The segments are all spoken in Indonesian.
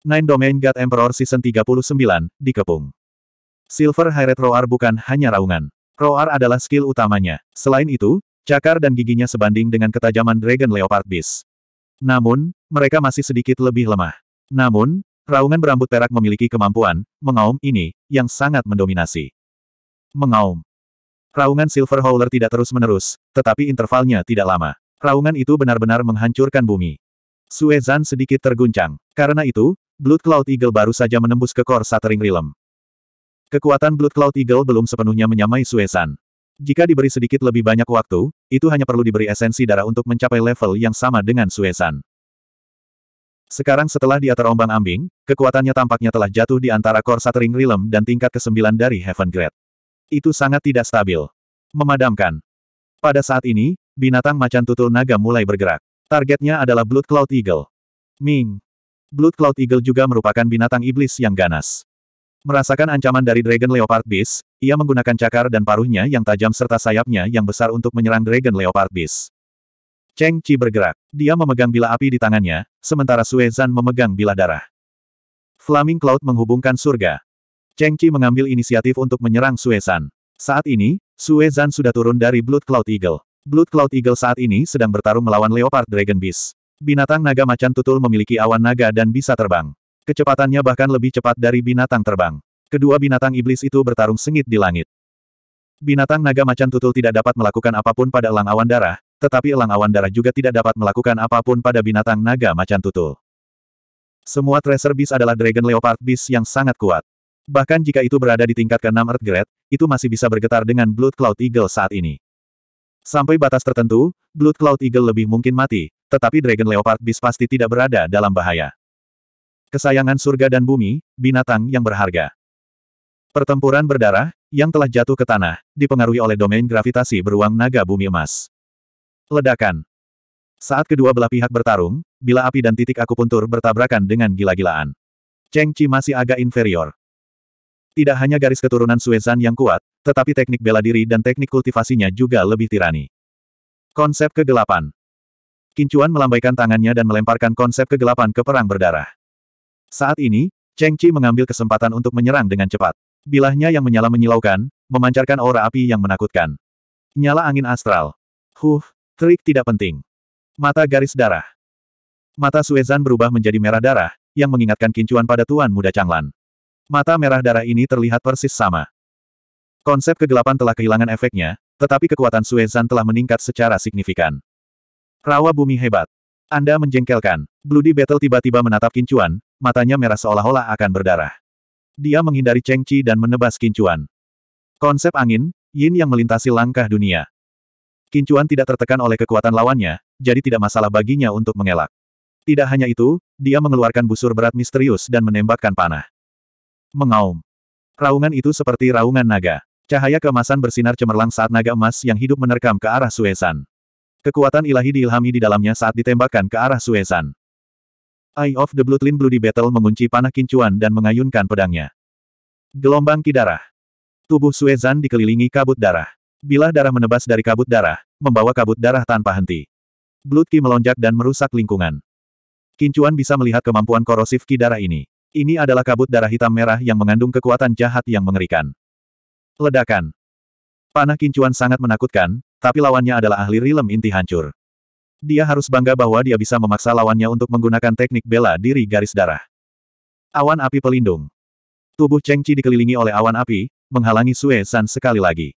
Nine Domain God Emperor Season 39, dikepung. Silver Hired Roar bukan hanya raungan. Roar adalah skill utamanya. Selain itu, cakar dan giginya sebanding dengan ketajaman Dragon Leopard Beast. Namun, mereka masih sedikit lebih lemah. Namun, raungan berambut perak memiliki kemampuan, mengaum ini, yang sangat mendominasi. Mengaum. Raungan Silver Howler tidak terus-menerus, tetapi intervalnya tidak lama. Raungan itu benar-benar menghancurkan bumi. Suezan sedikit terguncang. Karena itu, Blood Cloud Eagle baru saja menembus ke core Shattering Realm. Kekuatan Blood Cloud Eagle belum sepenuhnya menyamai Suesan. Jika diberi sedikit lebih banyak waktu, itu hanya perlu diberi esensi darah untuk mencapai level yang sama dengan Suesan. Sekarang setelah dia terombang-ambing, kekuatannya tampaknya telah jatuh di antara kor Shattering Realm dan tingkat ke-9 dari Heaven Grade. Itu sangat tidak stabil. Memadamkan. Pada saat ini, binatang macan tutul naga mulai bergerak. Targetnya adalah Blood Cloud Eagle. Ming. Blood Cloud Eagle juga merupakan binatang iblis yang ganas. Merasakan ancaman dari Dragon Leopard Beast, ia menggunakan cakar dan paruhnya yang tajam serta sayapnya yang besar untuk menyerang Dragon Leopard Beast. Cheng Chi bergerak. Dia memegang bila api di tangannya, sementara Sue Zan memegang bila darah. Flaming Cloud menghubungkan surga. Cheng Chi mengambil inisiatif untuk menyerang Sue Zan. Saat ini, Sue Zan sudah turun dari Blood Cloud Eagle. Blood Cloud Eagle saat ini sedang bertarung melawan Leopard Dragon Beast. Binatang naga macan tutul memiliki awan naga dan bisa terbang. Kecepatannya bahkan lebih cepat dari binatang terbang. Kedua binatang iblis itu bertarung sengit di langit. Binatang naga macan tutul tidak dapat melakukan apapun pada elang awan darah, tetapi elang awan darah juga tidak dapat melakukan apapun pada binatang naga macan tutul. Semua Tracer Beast adalah Dragon Leopard Beast yang sangat kuat. Bahkan jika itu berada di tingkat ke-6 Earth Grade, itu masih bisa bergetar dengan Blood Cloud Eagle saat ini. Sampai batas tertentu, Blood Cloud Eagle lebih mungkin mati, tetapi Dragon Leopard Beast pasti tidak berada dalam bahaya. Kesayangan surga dan bumi, binatang yang berharga. Pertempuran berdarah, yang telah jatuh ke tanah, dipengaruhi oleh domain gravitasi beruang naga bumi emas. Ledakan. Saat kedua belah pihak bertarung, bila api dan titik akupuntur bertabrakan dengan gila-gilaan. Cheng Chi masih agak inferior. Tidak hanya garis keturunan Suezan yang kuat, tetapi teknik bela diri dan teknik kultivasinya juga lebih tirani. Konsep kegelapan. Kincuan melambaikan tangannya dan melemparkan konsep kegelapan ke perang berdarah. Saat ini, Cheng Chi mengambil kesempatan untuk menyerang dengan cepat. Bilahnya yang menyala menyilaukan, memancarkan aura api yang menakutkan. Nyala angin astral. Huh, trik tidak penting. Mata garis darah. Mata Suezan berubah menjadi merah darah, yang mengingatkan kincuan pada Tuan Muda Changlan. Mata merah darah ini terlihat persis sama. Konsep kegelapan telah kehilangan efeknya, tetapi kekuatan Suezan telah meningkat secara signifikan. Rawa bumi hebat. Anda menjengkelkan. Bloody Battle tiba-tiba menatap Kincuan, matanya merah seolah-olah akan berdarah. Dia menghindari Cheng Chi dan menebas Kincuan. Konsep angin, yin yang melintasi langkah dunia. Kincuan tidak tertekan oleh kekuatan lawannya, jadi tidak masalah baginya untuk mengelak. Tidak hanya itu, dia mengeluarkan busur berat misterius dan menembakkan panah. Mengaum. Raungan itu seperti raungan naga. Cahaya kemasan bersinar cemerlang saat naga emas yang hidup menerkam ke arah Suesan. Kekuatan ilahi diilhami di dalamnya saat ditembakkan ke arah Suesan. Eye of the Bloodline Bloody Battle mengunci panah kincuan dan mengayunkan pedangnya. Gelombang kidarah. Tubuh Suezan dikelilingi kabut darah. Bila darah menebas dari kabut darah, membawa kabut darah tanpa henti. Blood Ki melonjak dan merusak lingkungan. Kincuan bisa melihat kemampuan korosif Ki darah ini. Ini adalah kabut darah hitam merah yang mengandung kekuatan jahat yang mengerikan. Ledakan. Panah kincuan sangat menakutkan, tapi lawannya adalah ahli rilem inti hancur. Dia harus bangga bahwa dia bisa memaksa lawannya untuk menggunakan teknik bela diri garis darah. Awan api pelindung. Tubuh Cheng Chi dikelilingi oleh awan api, menghalangi Sue San sekali lagi.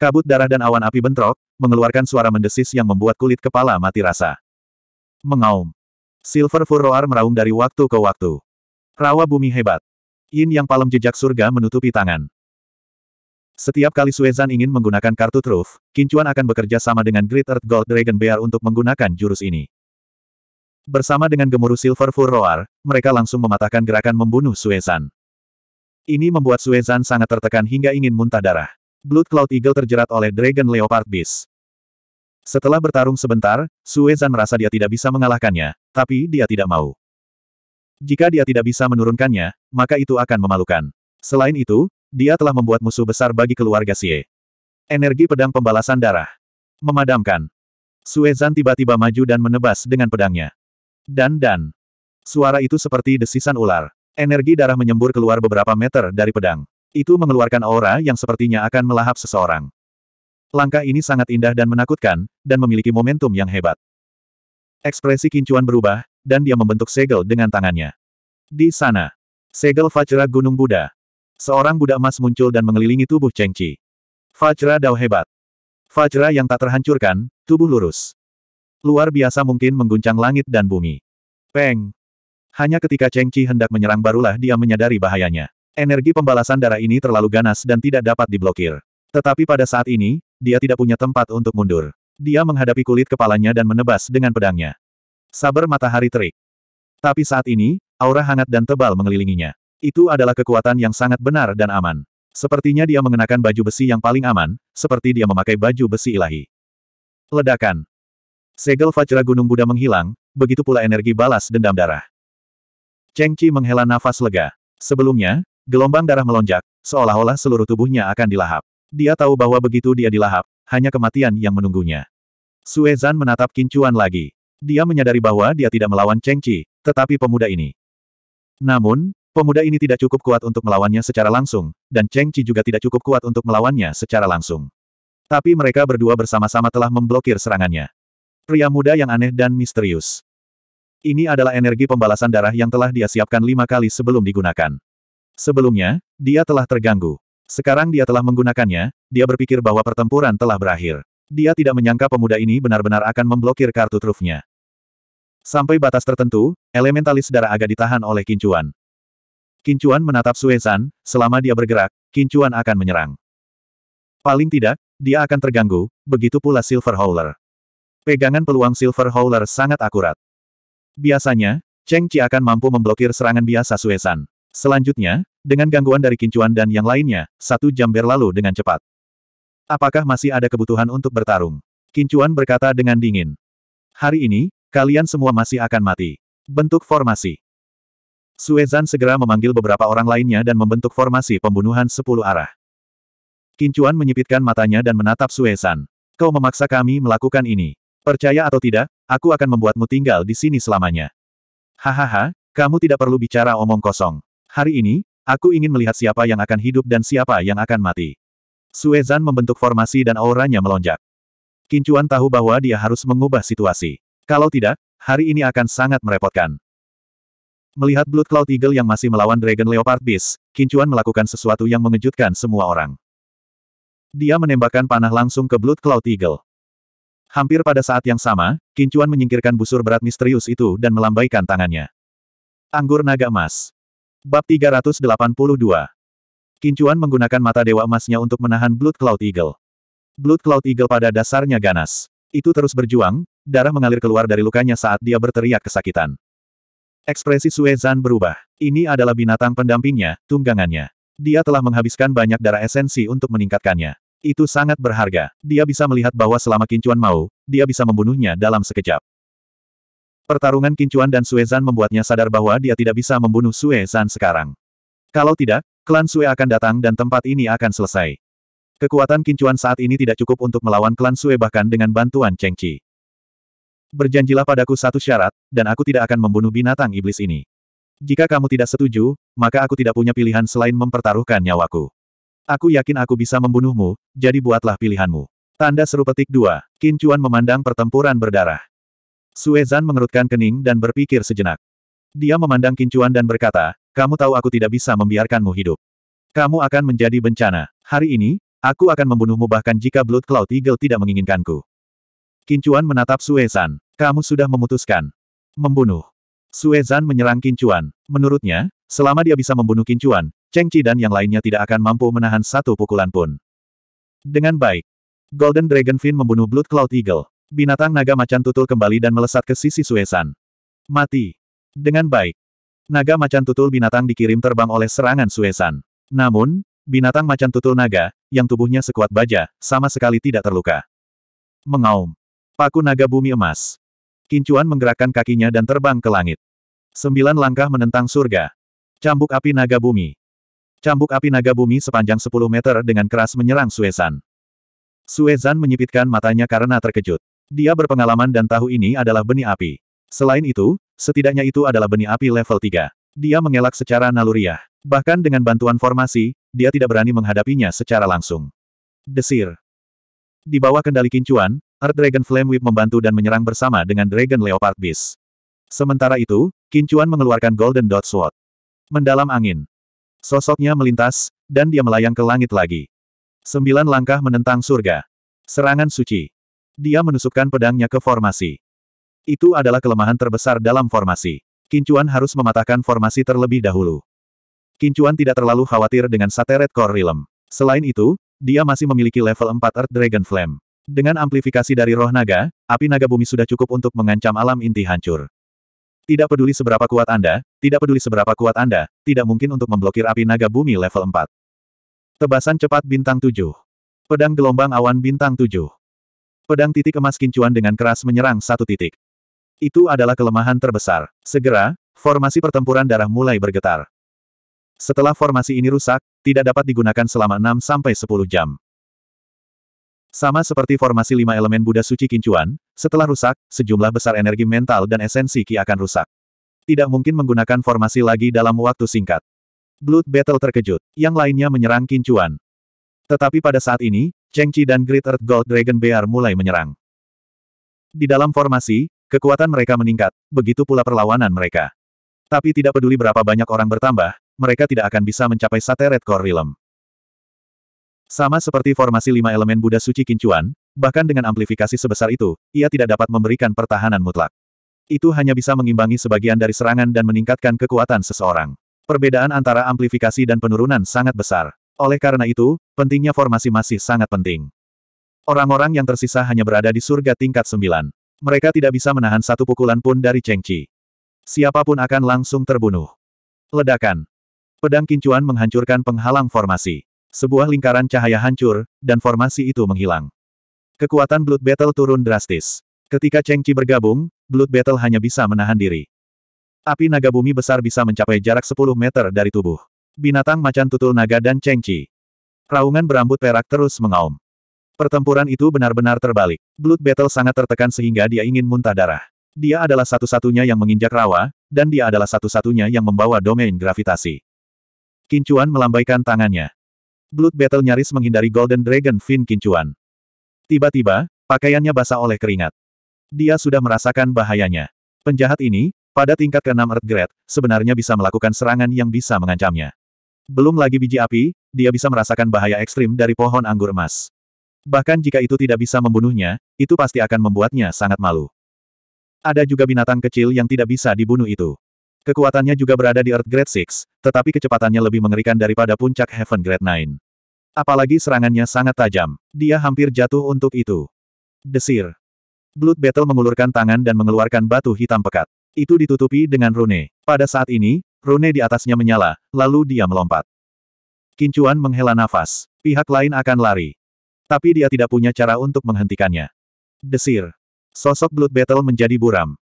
Kabut darah dan awan api bentrok, mengeluarkan suara mendesis yang membuat kulit kepala mati rasa. Mengaum. Silver Furroar meraung dari waktu ke waktu. Rawa bumi hebat. Yin yang palem jejak surga menutupi tangan. Setiap kali Suezan ingin menggunakan kartu truf, Kincuan akan bekerja sama dengan Great Earth Gold Dragon Bear untuk menggunakan jurus ini. Bersama dengan gemuruh Silver Furroar, mereka langsung mematahkan gerakan membunuh Suezan. Ini membuat Suezan sangat tertekan hingga ingin muntah darah. Blood Cloud Eagle terjerat oleh Dragon Leopard Beast. Setelah bertarung sebentar, Suezan merasa dia tidak bisa mengalahkannya, tapi dia tidak mau. Jika dia tidak bisa menurunkannya, maka itu akan memalukan. Selain itu, dia telah membuat musuh besar bagi keluarga Xie. Energi pedang pembalasan darah. Memadamkan. Suezan tiba-tiba maju dan menebas dengan pedangnya. Dan dan. Suara itu seperti desisan ular. Energi darah menyembur keluar beberapa meter dari pedang. Itu mengeluarkan aura yang sepertinya akan melahap seseorang. Langkah ini sangat indah dan menakutkan, dan memiliki momentum yang hebat. Ekspresi kincuan berubah, dan dia membentuk segel dengan tangannya. Di sana, segel Fajra Gunung Buddha, Seorang budak emas muncul dan mengelilingi tubuh Cheng Chi. Fajra Dao hebat. fajra yang tak terhancurkan, tubuh lurus. Luar biasa mungkin mengguncang langit dan bumi. Peng. Hanya ketika Cheng Chi hendak menyerang barulah dia menyadari bahayanya. Energi pembalasan darah ini terlalu ganas dan tidak dapat diblokir. Tetapi pada saat ini, dia tidak punya tempat untuk mundur. Dia menghadapi kulit kepalanya dan menebas dengan pedangnya. Sabar matahari terik. Tapi saat ini, aura hangat dan tebal mengelilinginya. Itu adalah kekuatan yang sangat benar dan aman. Sepertinya dia mengenakan baju besi yang paling aman, seperti dia memakai baju besi ilahi. Ledakan. Segel Fajra Gunung Buddha menghilang, begitu pula energi balas dendam darah. Cheng Qi menghela nafas lega. Sebelumnya, gelombang darah melonjak, seolah-olah seluruh tubuhnya akan dilahap. Dia tahu bahwa begitu dia dilahap, hanya kematian yang menunggunya. Sue Zan menatap Kincuan lagi. Dia menyadari bahwa dia tidak melawan Cheng Qi, tetapi pemuda ini. Namun, Pemuda ini tidak cukup kuat untuk melawannya secara langsung, dan Cheng Chi juga tidak cukup kuat untuk melawannya secara langsung. Tapi mereka berdua bersama-sama telah memblokir serangannya. Pria muda yang aneh dan misterius. Ini adalah energi pembalasan darah yang telah dia siapkan lima kali sebelum digunakan. Sebelumnya, dia telah terganggu. Sekarang dia telah menggunakannya, dia berpikir bahwa pertempuran telah berakhir. Dia tidak menyangka pemuda ini benar-benar akan memblokir kartu trufnya. Sampai batas tertentu, elementalis darah agak ditahan oleh kincuan. Kincuan menatap Suezan, selama dia bergerak, Kincuan akan menyerang. Paling tidak, dia akan terganggu, begitu pula Silver Howler. Pegangan peluang Silver Howler sangat akurat. Biasanya, Cheng Chi akan mampu memblokir serangan biasa Suezan. Selanjutnya, dengan gangguan dari Kincuan dan yang lainnya, satu jam berlalu dengan cepat. Apakah masih ada kebutuhan untuk bertarung? Kincuan berkata dengan dingin. Hari ini, kalian semua masih akan mati. Bentuk formasi. Suezan segera memanggil beberapa orang lainnya dan membentuk formasi pembunuhan sepuluh arah. Kincuan menyipitkan matanya dan menatap Suezan. Kau memaksa kami melakukan ini. Percaya atau tidak, aku akan membuatmu tinggal di sini selamanya. Hahaha, kamu tidak perlu bicara omong kosong. Hari ini, aku ingin melihat siapa yang akan hidup dan siapa yang akan mati. Suezan membentuk formasi dan auranya melonjak. Kincuan tahu bahwa dia harus mengubah situasi. Kalau tidak, hari ini akan sangat merepotkan. Melihat Blood Cloud Eagle yang masih melawan Dragon Leopard Beast, Kincuan melakukan sesuatu yang mengejutkan semua orang. Dia menembakkan panah langsung ke Blood Cloud Eagle. Hampir pada saat yang sama, Kincuan menyingkirkan busur berat misterius itu dan melambaikan tangannya. Anggur Naga Emas. Bab 382. Kincuan menggunakan mata dewa emasnya untuk menahan Blood Cloud Eagle. Blood Cloud Eagle pada dasarnya ganas. Itu terus berjuang, darah mengalir keluar dari lukanya saat dia berteriak kesakitan. Ekspresi Suezan berubah. Ini adalah binatang pendampingnya, tunggangannya. Dia telah menghabiskan banyak darah esensi untuk meningkatkannya. Itu sangat berharga. Dia bisa melihat bahwa selama Kincuan mau, dia bisa membunuhnya dalam sekejap. Pertarungan Kincuan dan Suezan membuatnya sadar bahwa dia tidak bisa membunuh Suezan sekarang. Kalau tidak, klan Sue akan datang dan tempat ini akan selesai. Kekuatan Kincuan saat ini tidak cukup untuk melawan klan Sue bahkan dengan bantuan Cheng Chi. Berjanjilah padaku satu syarat, dan aku tidak akan membunuh binatang iblis ini. Jika kamu tidak setuju, maka aku tidak punya pilihan selain mempertaruhkan nyawaku. Aku yakin aku bisa membunuhmu, jadi buatlah pilihanmu. Tanda seru petik dua, Kincuan memandang pertempuran berdarah. Suezan mengerutkan kening dan berpikir sejenak. Dia memandang Kincuan dan berkata, kamu tahu aku tidak bisa membiarkanmu hidup. Kamu akan menjadi bencana. Hari ini, Aku akan membunuhmu bahkan jika Blood Cloud Eagle tidak menginginkanku. Kincuan menatap Suezan. Kamu sudah memutuskan. Membunuh. Suezan menyerang Kincuan. Menurutnya, selama dia bisa membunuh Kincuan, Cheng Chi dan yang lainnya tidak akan mampu menahan satu pukulan pun. Dengan baik, Golden Dragon Fin membunuh Blood Cloud Eagle. Binatang naga macan tutul kembali dan melesat ke sisi Suezan. Mati. Dengan baik. Naga macan tutul binatang dikirim terbang oleh serangan Suezan. Namun, binatang macan tutul naga, yang tubuhnya sekuat baja, sama sekali tidak terluka. Mengaum. Paku naga bumi emas. Kincuan menggerakkan kakinya dan terbang ke langit. Sembilan langkah menentang surga. Cambuk api naga bumi. Cambuk api naga bumi sepanjang 10 meter dengan keras menyerang Suezan. Suezan menyipitkan matanya karena terkejut. Dia berpengalaman dan tahu ini adalah benih api. Selain itu, setidaknya itu adalah benih api level 3. Dia mengelak secara naluriah. Bahkan dengan bantuan formasi, dia tidak berani menghadapinya secara langsung. Desir. Di bawah kendali kincuan, Art Dragon Flame Whip membantu dan menyerang bersama dengan Dragon Leopard Beast. Sementara itu, Kincuan mengeluarkan Golden Dot Sword. Mendalam angin. Sosoknya melintas, dan dia melayang ke langit lagi. Sembilan langkah menentang surga. Serangan suci. Dia menusukkan pedangnya ke formasi. Itu adalah kelemahan terbesar dalam formasi. Kincuan harus mematahkan formasi terlebih dahulu. Kincuan tidak terlalu khawatir dengan Sateret Core Realm. Selain itu, dia masih memiliki level 4 Earth Dragon Flame. Dengan amplifikasi dari roh naga, api naga bumi sudah cukup untuk mengancam alam inti hancur. Tidak peduli seberapa kuat Anda, tidak peduli seberapa kuat Anda, tidak mungkin untuk memblokir api naga bumi level 4. Tebasan cepat bintang 7. Pedang gelombang awan bintang 7. Pedang titik emas kincuan dengan keras menyerang satu titik. Itu adalah kelemahan terbesar. Segera, formasi pertempuran darah mulai bergetar. Setelah formasi ini rusak, tidak dapat digunakan selama 6-10 jam. Sama seperti formasi lima elemen Buddha suci Kincuan, setelah rusak, sejumlah besar energi mental dan esensi Ki akan rusak. Tidak mungkin menggunakan formasi lagi dalam waktu singkat. Blood Battle terkejut, yang lainnya menyerang Kincuan. Tetapi pada saat ini, Cheng Chi dan Great Earth Gold Dragon Bear mulai menyerang. Di dalam formasi, kekuatan mereka meningkat, begitu pula perlawanan mereka. Tapi tidak peduli berapa banyak orang bertambah, mereka tidak akan bisa mencapai Sateret Core Realm. Sama seperti formasi lima elemen Buddha suci Kincuan, bahkan dengan amplifikasi sebesar itu, ia tidak dapat memberikan pertahanan mutlak. Itu hanya bisa mengimbangi sebagian dari serangan dan meningkatkan kekuatan seseorang. Perbedaan antara amplifikasi dan penurunan sangat besar. Oleh karena itu, pentingnya formasi masih sangat penting. Orang-orang yang tersisa hanya berada di surga tingkat Sembilan. Mereka tidak bisa menahan satu pukulan pun dari Cheng Chi. Siapapun akan langsung terbunuh. Ledakan. Pedang Kincuan menghancurkan penghalang formasi. Sebuah lingkaran cahaya hancur, dan formasi itu menghilang. Kekuatan Blood Battle turun drastis. Ketika Cheng Chi bergabung, Blood Battle hanya bisa menahan diri. Api naga bumi besar bisa mencapai jarak 10 meter dari tubuh. Binatang macan tutul naga dan Cheng Chi. Raungan berambut perak terus mengaum. Pertempuran itu benar-benar terbalik. Blood Battle sangat tertekan sehingga dia ingin muntah darah. Dia adalah satu-satunya yang menginjak rawa, dan dia adalah satu-satunya yang membawa domain gravitasi. Kincuan melambaikan tangannya. Blood Battle nyaris menghindari Golden Dragon Fin Kincuan. Tiba-tiba, pakaiannya basah oleh keringat. Dia sudah merasakan bahayanya. Penjahat ini, pada tingkat ke-6 Earth Grade, sebenarnya bisa melakukan serangan yang bisa mengancamnya. Belum lagi biji api, dia bisa merasakan bahaya ekstrim dari pohon anggur emas. Bahkan jika itu tidak bisa membunuhnya, itu pasti akan membuatnya sangat malu. Ada juga binatang kecil yang tidak bisa dibunuh itu. Kekuatannya juga berada di Earth Grade 6, tetapi kecepatannya lebih mengerikan daripada puncak Heaven Grade 9. Apalagi serangannya sangat tajam. Dia hampir jatuh untuk itu. Desir. Blood Battle mengulurkan tangan dan mengeluarkan batu hitam pekat. Itu ditutupi dengan rune. Pada saat ini, rune di atasnya menyala, lalu dia melompat. Kincuan menghela nafas. Pihak lain akan lari. Tapi dia tidak punya cara untuk menghentikannya. Desir. Sosok Blood Battle menjadi buram.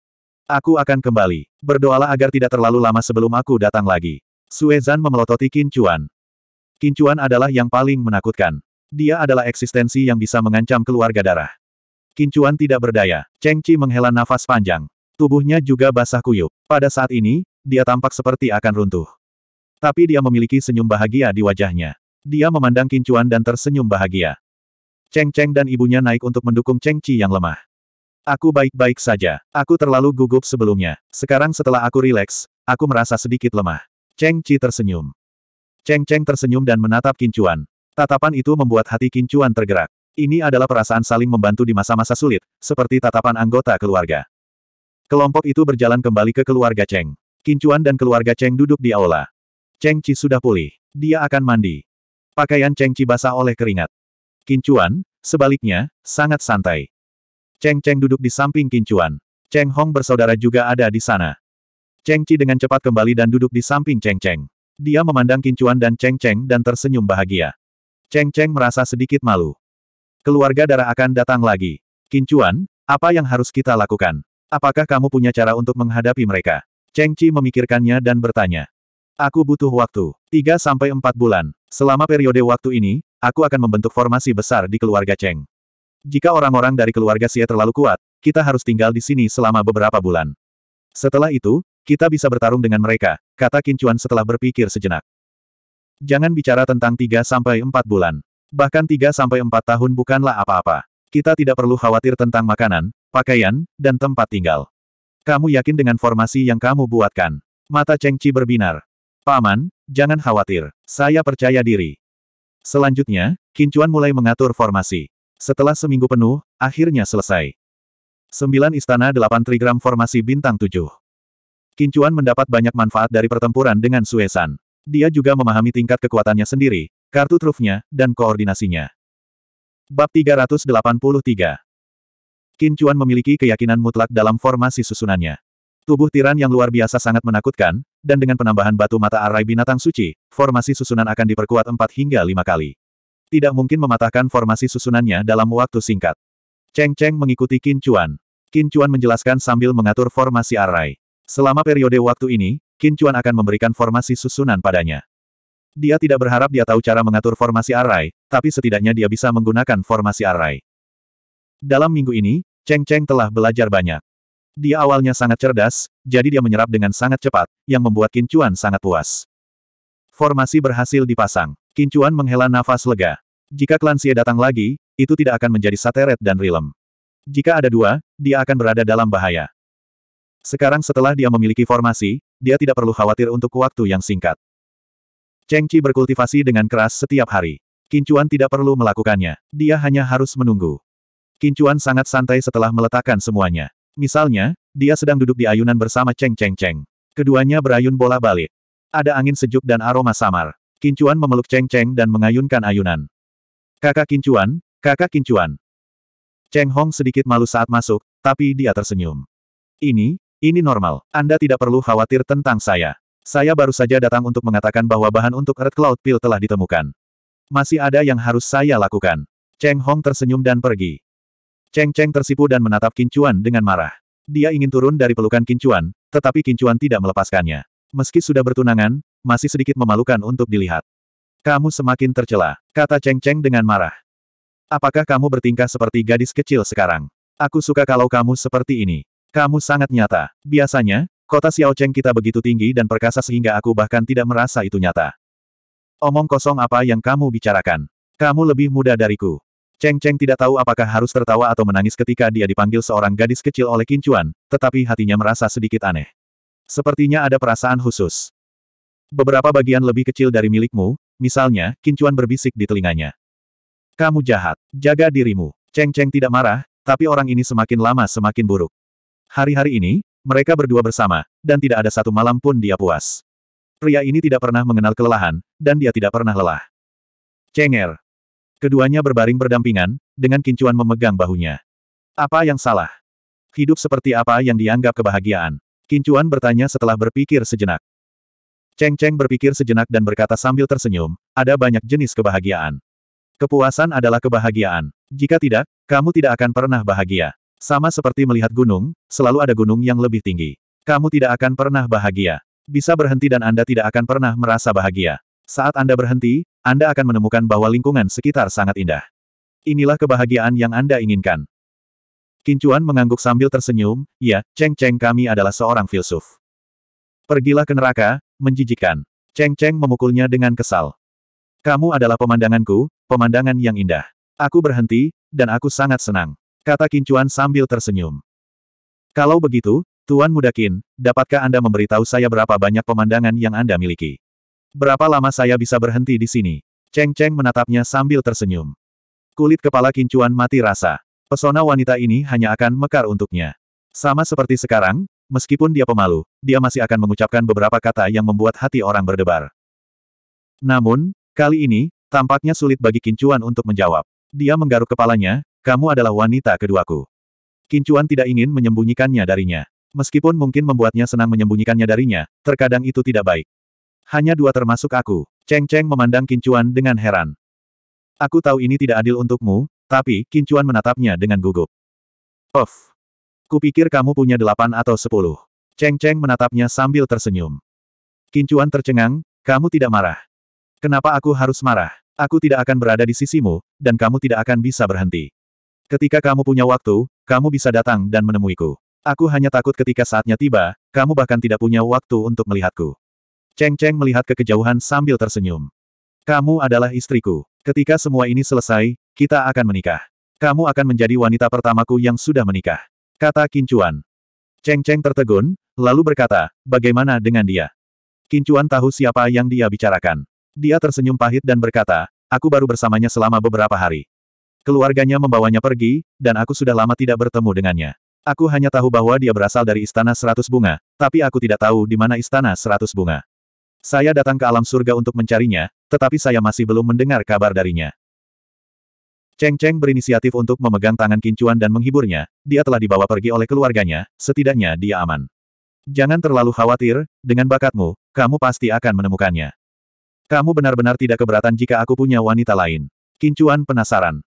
Aku akan kembali. Berdoalah agar tidak terlalu lama sebelum aku datang lagi. Suezan memelototi Kincuan. Kincuan adalah yang paling menakutkan. Dia adalah eksistensi yang bisa mengancam keluarga darah. Kincuan tidak berdaya. Cheng Chi menghela nafas panjang. Tubuhnya juga basah kuyup. Pada saat ini, dia tampak seperti akan runtuh. Tapi dia memiliki senyum bahagia di wajahnya. Dia memandang Kincuan dan tersenyum bahagia. Cheng Cheng dan ibunya naik untuk mendukung Cheng Chi yang lemah. Aku baik-baik saja. Aku terlalu gugup sebelumnya. Sekarang setelah aku rileks, aku merasa sedikit lemah. Cheng Chi tersenyum. Cheng Cheng tersenyum dan menatap Kincuan. Tatapan itu membuat hati Kincuan tergerak. Ini adalah perasaan saling membantu di masa-masa sulit, seperti tatapan anggota keluarga. Kelompok itu berjalan kembali ke keluarga Cheng. Kincuan dan keluarga Cheng duduk di aula. Cheng Chi sudah pulih. Dia akan mandi. Pakaian Cheng Chi basah oleh keringat. Kincuan, sebaliknya, sangat santai. Cheng Cheng duduk di samping Kincuan. Cheng Hong bersaudara juga ada di sana. Cheng Chi dengan cepat kembali dan duduk di samping Cheng Cheng. Dia memandang Kincuan dan Cheng Cheng dan tersenyum bahagia. Cheng Cheng merasa sedikit malu. Keluarga darah akan datang lagi. Kincuan, apa yang harus kita lakukan? Apakah kamu punya cara untuk menghadapi mereka? Cheng Chi memikirkannya dan bertanya. Aku butuh waktu, 3 4 bulan. Selama periode waktu ini, aku akan membentuk formasi besar di keluarga Cheng. Jika orang-orang dari keluarga Xie terlalu kuat, kita harus tinggal di sini selama beberapa bulan. Setelah itu, kita bisa bertarung dengan mereka, kata Kincuan setelah berpikir sejenak. Jangan bicara tentang 3-4 bulan. Bahkan 3-4 tahun bukanlah apa-apa. Kita tidak perlu khawatir tentang makanan, pakaian, dan tempat tinggal. Kamu yakin dengan formasi yang kamu buatkan? Mata Cheng Chi berbinar. Paman, jangan khawatir. Saya percaya diri. Selanjutnya, Kincuan mulai mengatur formasi. Setelah seminggu penuh, akhirnya selesai. Sembilan Istana Delapan Trigram Formasi Bintang Tujuh. Kincuan mendapat banyak manfaat dari pertempuran dengan Suesan. Dia juga memahami tingkat kekuatannya sendiri, kartu trufnya, dan koordinasinya. Bab 383 Kincuan memiliki keyakinan mutlak dalam formasi susunannya. Tubuh tiran yang luar biasa sangat menakutkan, dan dengan penambahan batu mata arai binatang suci, formasi susunan akan diperkuat 4 hingga 5 kali. Tidak mungkin mematahkan formasi susunannya dalam waktu singkat. Cheng Cheng mengikuti Qin Chuan. Qin Chuan menjelaskan sambil mengatur formasi arai. Selama periode waktu ini, Qin Chuan akan memberikan formasi susunan padanya. Dia tidak berharap dia tahu cara mengatur formasi arai, tapi setidaknya dia bisa menggunakan formasi arai. Dalam minggu ini, Cheng Cheng telah belajar banyak. Dia awalnya sangat cerdas, jadi dia menyerap dengan sangat cepat, yang membuat Qin Chuan sangat puas. Formasi berhasil dipasang. Kincuan menghela nafas lega. Jika klan Xie datang lagi, itu tidak akan menjadi Sateret dan Rilem. Jika ada dua, dia akan berada dalam bahaya. Sekarang setelah dia memiliki formasi, dia tidak perlu khawatir untuk waktu yang singkat. Cheng Qi berkultivasi dengan keras setiap hari. Kincuan tidak perlu melakukannya. Dia hanya harus menunggu. Kincuan sangat santai setelah meletakkan semuanya. Misalnya, dia sedang duduk di ayunan bersama Cheng Cheng Cheng. Keduanya berayun bola balik. Ada angin sejuk dan aroma samar. Kincuan memeluk Cheng Cheng dan mengayunkan ayunan. Kakak Kincuan, kakak Kincuan. Cheng Hong sedikit malu saat masuk, tapi dia tersenyum. Ini, ini normal. Anda tidak perlu khawatir tentang saya. Saya baru saja datang untuk mengatakan bahwa bahan untuk Red Cloud Pill telah ditemukan. Masih ada yang harus saya lakukan. Cheng Hong tersenyum dan pergi. Cheng Cheng tersipu dan menatap Kincuan dengan marah. Dia ingin turun dari pelukan Kincuan, tetapi Kincuan tidak melepaskannya. Meski sudah bertunangan, masih sedikit memalukan untuk dilihat. Kamu semakin tercela, kata Cheng Cheng dengan marah. Apakah kamu bertingkah seperti gadis kecil sekarang? Aku suka kalau kamu seperti ini. Kamu sangat nyata. Biasanya, kota Xiao Cheng kita begitu tinggi dan perkasa sehingga aku bahkan tidak merasa itu nyata. Omong kosong apa yang kamu bicarakan? Kamu lebih muda dariku. Cheng Cheng tidak tahu apakah harus tertawa atau menangis ketika dia dipanggil seorang gadis kecil oleh Kincuan, tetapi hatinya merasa sedikit aneh. Sepertinya ada perasaan khusus. Beberapa bagian lebih kecil dari milikmu, misalnya, kincuan berbisik di telinganya. Kamu jahat. Jaga dirimu. Cheng Cheng tidak marah, tapi orang ini semakin lama semakin buruk. Hari-hari ini, mereka berdua bersama, dan tidak ada satu malam pun dia puas. Pria ini tidak pernah mengenal kelelahan, dan dia tidak pernah lelah. Cenger. Keduanya berbaring berdampingan, dengan kincuan memegang bahunya. Apa yang salah? Hidup seperti apa yang dianggap kebahagiaan? Kincuan bertanya setelah berpikir sejenak. Cheng Cheng berpikir sejenak dan berkata sambil tersenyum, ada banyak jenis kebahagiaan. Kepuasan adalah kebahagiaan. Jika tidak, kamu tidak akan pernah bahagia. Sama seperti melihat gunung, selalu ada gunung yang lebih tinggi. Kamu tidak akan pernah bahagia. Bisa berhenti dan Anda tidak akan pernah merasa bahagia. Saat Anda berhenti, Anda akan menemukan bahwa lingkungan sekitar sangat indah. Inilah kebahagiaan yang Anda inginkan. Kincuan mengangguk sambil tersenyum, ya, Cheng Cheng kami adalah seorang filsuf. Pergilah ke neraka, menjijikan. Cheng Cheng memukulnya dengan kesal. Kamu adalah pemandanganku, pemandangan yang indah. Aku berhenti, dan aku sangat senang. Kata Kincuan sambil tersenyum. Kalau begitu, Tuan Muda Kin, dapatkah Anda memberitahu saya berapa banyak pemandangan yang Anda miliki? Berapa lama saya bisa berhenti di sini? Cheng Cheng menatapnya sambil tersenyum. Kulit kepala Kincuan mati rasa. Pesona wanita ini hanya akan mekar untuknya. Sama seperti sekarang, Meskipun dia pemalu, dia masih akan mengucapkan beberapa kata yang membuat hati orang berdebar. Namun, kali ini, tampaknya sulit bagi Kincuan untuk menjawab. Dia menggaruk kepalanya, kamu adalah wanita keduaku. Kincuan tidak ingin menyembunyikannya darinya. Meskipun mungkin membuatnya senang menyembunyikannya darinya, terkadang itu tidak baik. Hanya dua termasuk aku. Cheng Cheng memandang Kincuan dengan heran. Aku tahu ini tidak adil untukmu, tapi Kincuan menatapnya dengan gugup. Of. Kupikir kamu punya delapan atau sepuluh. Cheng Cheng menatapnya sambil tersenyum. Kincuan tercengang, kamu tidak marah. Kenapa aku harus marah? Aku tidak akan berada di sisimu, dan kamu tidak akan bisa berhenti. Ketika kamu punya waktu, kamu bisa datang dan menemuiku. Aku hanya takut ketika saatnya tiba, kamu bahkan tidak punya waktu untuk melihatku. Cheng Cheng melihat ke kejauhan sambil tersenyum. Kamu adalah istriku. Ketika semua ini selesai, kita akan menikah. Kamu akan menjadi wanita pertamaku yang sudah menikah. Kata Kincuan. Cheng Cheng tertegun, lalu berkata, bagaimana dengan dia? Kincuan tahu siapa yang dia bicarakan. Dia tersenyum pahit dan berkata, aku baru bersamanya selama beberapa hari. Keluarganya membawanya pergi, dan aku sudah lama tidak bertemu dengannya. Aku hanya tahu bahwa dia berasal dari Istana Seratus Bunga, tapi aku tidak tahu di mana Istana Seratus Bunga. Saya datang ke alam surga untuk mencarinya, tetapi saya masih belum mendengar kabar darinya. Cheng Cheng berinisiatif untuk memegang tangan Kincuan dan menghiburnya, dia telah dibawa pergi oleh keluarganya, setidaknya dia aman. Jangan terlalu khawatir, dengan bakatmu, kamu pasti akan menemukannya. Kamu benar-benar tidak keberatan jika aku punya wanita lain. Kincuan penasaran.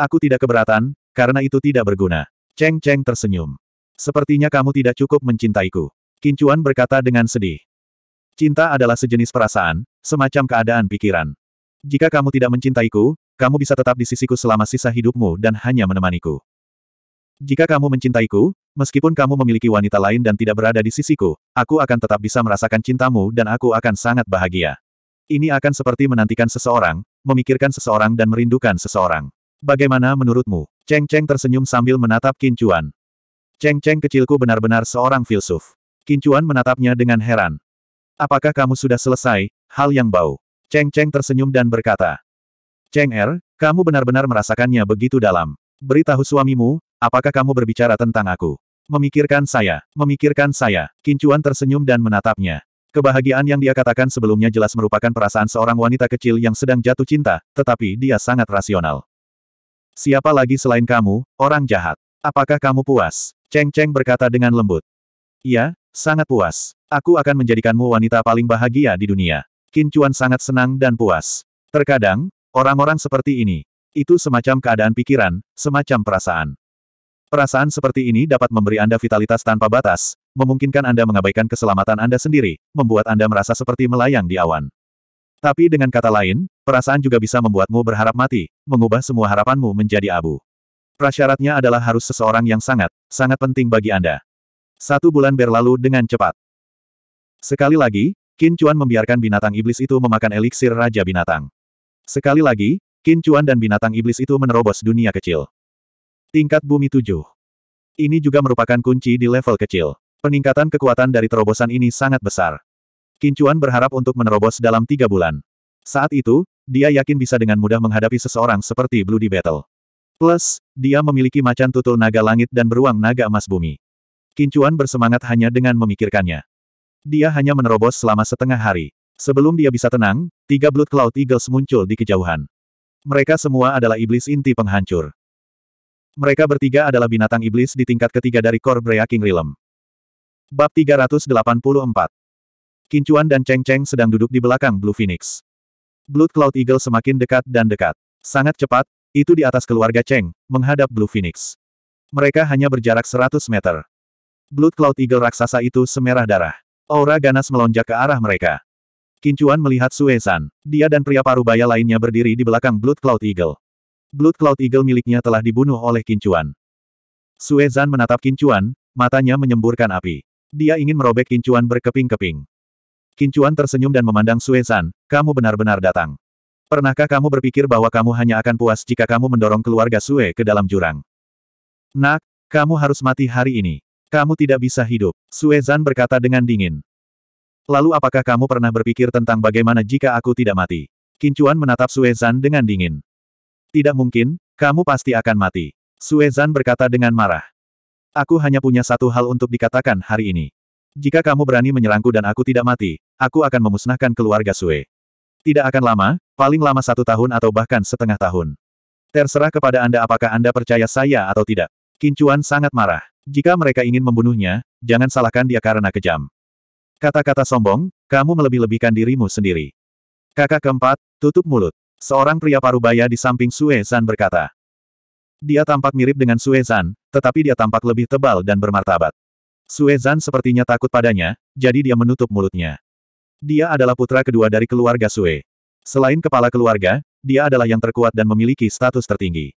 Aku tidak keberatan, karena itu tidak berguna. Cheng Cheng tersenyum. Sepertinya kamu tidak cukup mencintaiku. Kincuan berkata dengan sedih. Cinta adalah sejenis perasaan, semacam keadaan pikiran. Jika kamu tidak mencintaiku, kamu bisa tetap di sisiku selama sisa hidupmu dan hanya menemaniku. Jika kamu mencintaiku, meskipun kamu memiliki wanita lain dan tidak berada di sisiku, aku akan tetap bisa merasakan cintamu dan aku akan sangat bahagia. Ini akan seperti menantikan seseorang, memikirkan seseorang dan merindukan seseorang. Bagaimana menurutmu? Cheng Cheng tersenyum sambil menatap Kincuan. Cheng Cheng kecilku benar-benar seorang filsuf. Kincuan menatapnya dengan heran. Apakah kamu sudah selesai, hal yang bau? Cheng Cheng tersenyum dan berkata, Cheng Er, kamu benar-benar merasakannya begitu dalam. Beritahu suamimu, apakah kamu berbicara tentang aku? Memikirkan saya, memikirkan saya. Kincuan tersenyum dan menatapnya. Kebahagiaan yang dia katakan sebelumnya jelas merupakan perasaan seorang wanita kecil yang sedang jatuh cinta, tetapi dia sangat rasional. Siapa lagi selain kamu, orang jahat? Apakah kamu puas? Cheng Cheng berkata dengan lembut. Iya, sangat puas. Aku akan menjadikanmu wanita paling bahagia di dunia. Kincuan sangat senang dan puas. Terkadang, Orang-orang seperti ini. Itu semacam keadaan pikiran, semacam perasaan. Perasaan seperti ini dapat memberi Anda vitalitas tanpa batas, memungkinkan Anda mengabaikan keselamatan Anda sendiri, membuat Anda merasa seperti melayang di awan. Tapi dengan kata lain, perasaan juga bisa membuatmu berharap mati, mengubah semua harapanmu menjadi abu. Prasyaratnya adalah harus seseorang yang sangat, sangat penting bagi Anda. Satu bulan berlalu dengan cepat. Sekali lagi, Qin Chuan membiarkan binatang iblis itu memakan eliksir Raja Binatang. Sekali lagi, kincuan dan binatang iblis itu menerobos dunia kecil. Tingkat bumi tujuh. Ini juga merupakan kunci di level kecil. Peningkatan kekuatan dari terobosan ini sangat besar. kincuan berharap untuk menerobos dalam tiga bulan. Saat itu, dia yakin bisa dengan mudah menghadapi seseorang seperti Bloody Battle. Plus, dia memiliki macan tutul naga langit dan beruang naga emas bumi. Kincuan bersemangat hanya dengan memikirkannya. Dia hanya menerobos selama setengah hari. Sebelum dia bisa tenang, Tiga Blood Cloud Eagles muncul di kejauhan. Mereka semua adalah iblis inti penghancur. Mereka bertiga adalah binatang iblis di tingkat ketiga dari Core Breaking Realm. Bab 384 Kincuan dan Cheng Cheng sedang duduk di belakang Blue Phoenix. Blood Cloud Eagle semakin dekat dan dekat. Sangat cepat, itu di atas keluarga Cheng, menghadap Blue Phoenix. Mereka hanya berjarak 100 meter. Blood Cloud Eagle raksasa itu semerah darah. Aura ganas melonjak ke arah mereka. Kincuan melihat Suesan. Dia dan pria paruh baya lainnya berdiri di belakang Blood Cloud Eagle. Blood Cloud Eagle miliknya telah dibunuh oleh Kincuan. Suezan menatap Kincuan, matanya menyemburkan api. Dia ingin merobek Kincuan berkeping-keping. Kincuan tersenyum dan memandang Suezan, kamu benar-benar datang. Pernahkah kamu berpikir bahwa kamu hanya akan puas jika kamu mendorong keluarga Sue ke dalam jurang? Nak, kamu harus mati hari ini. Kamu tidak bisa hidup, Suezan berkata dengan dingin. Lalu apakah kamu pernah berpikir tentang bagaimana jika aku tidak mati? Kincuan menatap Suezan dengan dingin. Tidak mungkin, kamu pasti akan mati. Suezan berkata dengan marah. Aku hanya punya satu hal untuk dikatakan hari ini. Jika kamu berani menyerangku dan aku tidak mati, aku akan memusnahkan keluarga Sue. Tidak akan lama, paling lama satu tahun atau bahkan setengah tahun. Terserah kepada Anda apakah Anda percaya saya atau tidak. Kincuan sangat marah. Jika mereka ingin membunuhnya, jangan salahkan dia karena kejam. Kata-kata sombong, kamu melebih-lebihkan dirimu sendiri. Kakak keempat, tutup mulut. Seorang pria parubaya di samping Sue San berkata. Dia tampak mirip dengan Sue San, tetapi dia tampak lebih tebal dan bermartabat. Sue San sepertinya takut padanya, jadi dia menutup mulutnya. Dia adalah putra kedua dari keluarga Sue. Selain kepala keluarga, dia adalah yang terkuat dan memiliki status tertinggi.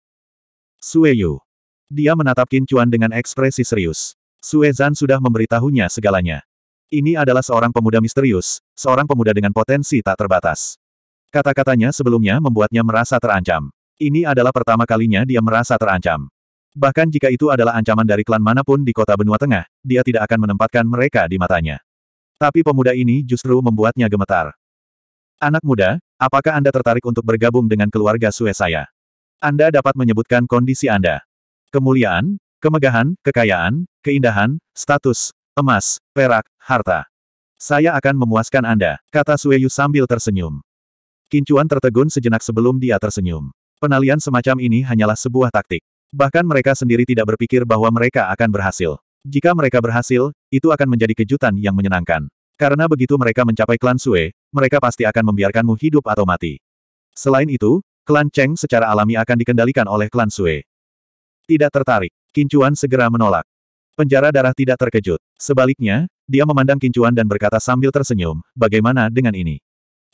Sue Yu. Dia menatap Kincuan dengan ekspresi serius. Sue Zan sudah memberitahunya segalanya. Ini adalah seorang pemuda misterius, seorang pemuda dengan potensi tak terbatas. Kata-katanya sebelumnya membuatnya merasa terancam. Ini adalah pertama kalinya dia merasa terancam. Bahkan jika itu adalah ancaman dari klan manapun di kota benua tengah, dia tidak akan menempatkan mereka di matanya. Tapi pemuda ini justru membuatnya gemetar. Anak muda, apakah Anda tertarik untuk bergabung dengan keluarga Sue saya? Anda dapat menyebutkan kondisi Anda. Kemuliaan, kemegahan, kekayaan, keindahan, status, emas, perak, harta. Saya akan memuaskan Anda, kata Sueyu sambil tersenyum. Kincuan tertegun sejenak sebelum dia tersenyum. Penalian semacam ini hanyalah sebuah taktik. Bahkan mereka sendiri tidak berpikir bahwa mereka akan berhasil. Jika mereka berhasil, itu akan menjadi kejutan yang menyenangkan. Karena begitu mereka mencapai klan Sue, mereka pasti akan membiarkanmu hidup atau mati. Selain itu, klan Cheng secara alami akan dikendalikan oleh klan Sue. Tidak tertarik, Kincuan segera menolak. Penjara darah tidak terkejut. Sebaliknya, dia memandang kincuan dan berkata sambil tersenyum, bagaimana dengan ini?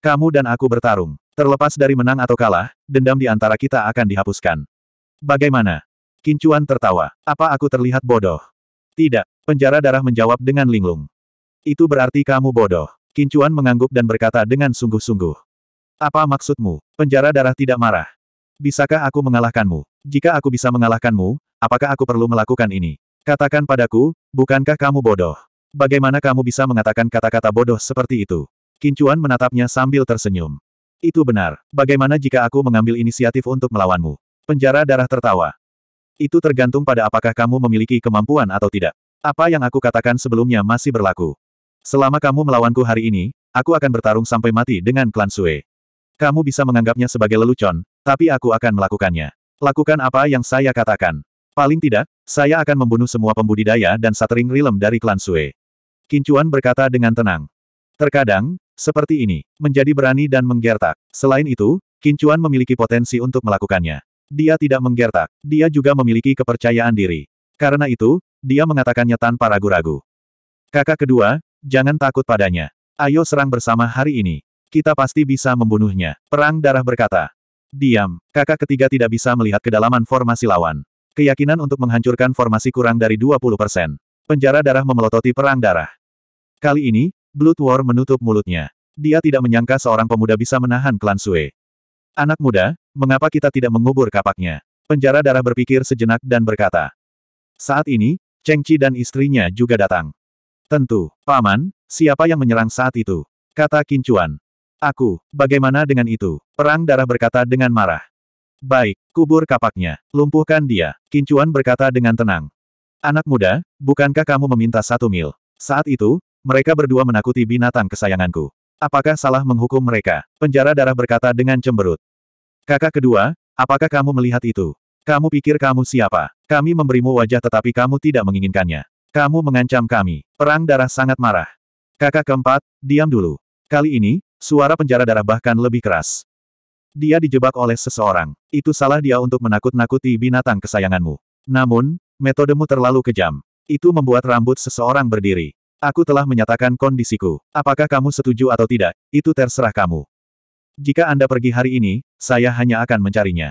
Kamu dan aku bertarung. Terlepas dari menang atau kalah, dendam di antara kita akan dihapuskan. Bagaimana? Kincuan tertawa. Apa aku terlihat bodoh? Tidak. Penjara darah menjawab dengan linglung. Itu berarti kamu bodoh. Kincuan mengangguk dan berkata dengan sungguh-sungguh. Apa maksudmu? Penjara darah tidak marah. Bisakah aku mengalahkanmu? Jika aku bisa mengalahkanmu, apakah aku perlu melakukan ini? Katakan padaku, bukankah kamu bodoh? Bagaimana kamu bisa mengatakan kata-kata bodoh seperti itu? Kincuan menatapnya sambil tersenyum. Itu benar. Bagaimana jika aku mengambil inisiatif untuk melawanmu? Penjara darah tertawa. Itu tergantung pada apakah kamu memiliki kemampuan atau tidak. Apa yang aku katakan sebelumnya masih berlaku. Selama kamu melawanku hari ini, aku akan bertarung sampai mati dengan klan Sue. Kamu bisa menganggapnya sebagai lelucon, tapi aku akan melakukannya. Lakukan apa yang saya katakan. Paling tidak, saya akan membunuh semua pembudidaya dan satering rilem dari klan Sue. Kincuan berkata dengan tenang. Terkadang, seperti ini, menjadi berani dan menggertak. Selain itu, Kincuan memiliki potensi untuk melakukannya. Dia tidak menggertak, dia juga memiliki kepercayaan diri. Karena itu, dia mengatakannya tanpa ragu-ragu. Kakak kedua, jangan takut padanya. Ayo serang bersama hari ini. Kita pasti bisa membunuhnya. Perang darah berkata. Diam, kakak ketiga tidak bisa melihat kedalaman formasi lawan. Keyakinan untuk menghancurkan formasi kurang dari 20 persen. Penjara darah memelototi perang darah. Kali ini, Blood War menutup mulutnya. Dia tidak menyangka seorang pemuda bisa menahan klan Sue. Anak muda, mengapa kita tidak mengubur kapaknya? Penjara darah berpikir sejenak dan berkata. Saat ini, Cheng Chi dan istrinya juga datang. Tentu, Paman, siapa yang menyerang saat itu? Kata Kincuan. Aku, bagaimana dengan itu? Perang darah berkata dengan marah. Baik, kubur kapaknya, lumpuhkan dia, Kincuan berkata dengan tenang. Anak muda, bukankah kamu meminta satu mil? Saat itu, mereka berdua menakuti binatang kesayanganku. Apakah salah menghukum mereka? Penjara darah berkata dengan cemberut. Kakak kedua, apakah kamu melihat itu? Kamu pikir kamu siapa? Kami memberimu wajah tetapi kamu tidak menginginkannya. Kamu mengancam kami. Perang darah sangat marah. Kakak keempat, diam dulu. Kali ini, suara penjara darah bahkan lebih keras. Dia dijebak oleh seseorang. Itu salah dia untuk menakut-nakuti binatang kesayanganmu. Namun, metodemu terlalu kejam. Itu membuat rambut seseorang berdiri. Aku telah menyatakan kondisiku. Apakah kamu setuju atau tidak, itu terserah kamu. Jika Anda pergi hari ini, saya hanya akan mencarinya.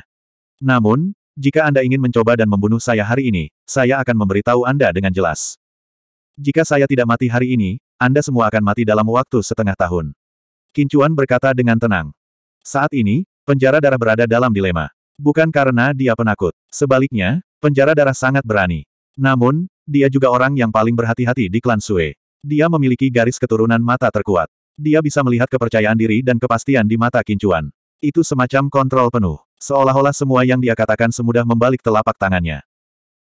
Namun, jika Anda ingin mencoba dan membunuh saya hari ini, saya akan memberitahu Anda dengan jelas. Jika saya tidak mati hari ini, Anda semua akan mati dalam waktu setengah tahun. Kincuan berkata dengan tenang. Saat ini, Penjara darah berada dalam dilema. Bukan karena dia penakut. Sebaliknya, penjara darah sangat berani. Namun, dia juga orang yang paling berhati-hati di klan Sue. Dia memiliki garis keturunan mata terkuat. Dia bisa melihat kepercayaan diri dan kepastian di mata kincuan. Itu semacam kontrol penuh. Seolah-olah semua yang dia katakan semudah membalik telapak tangannya.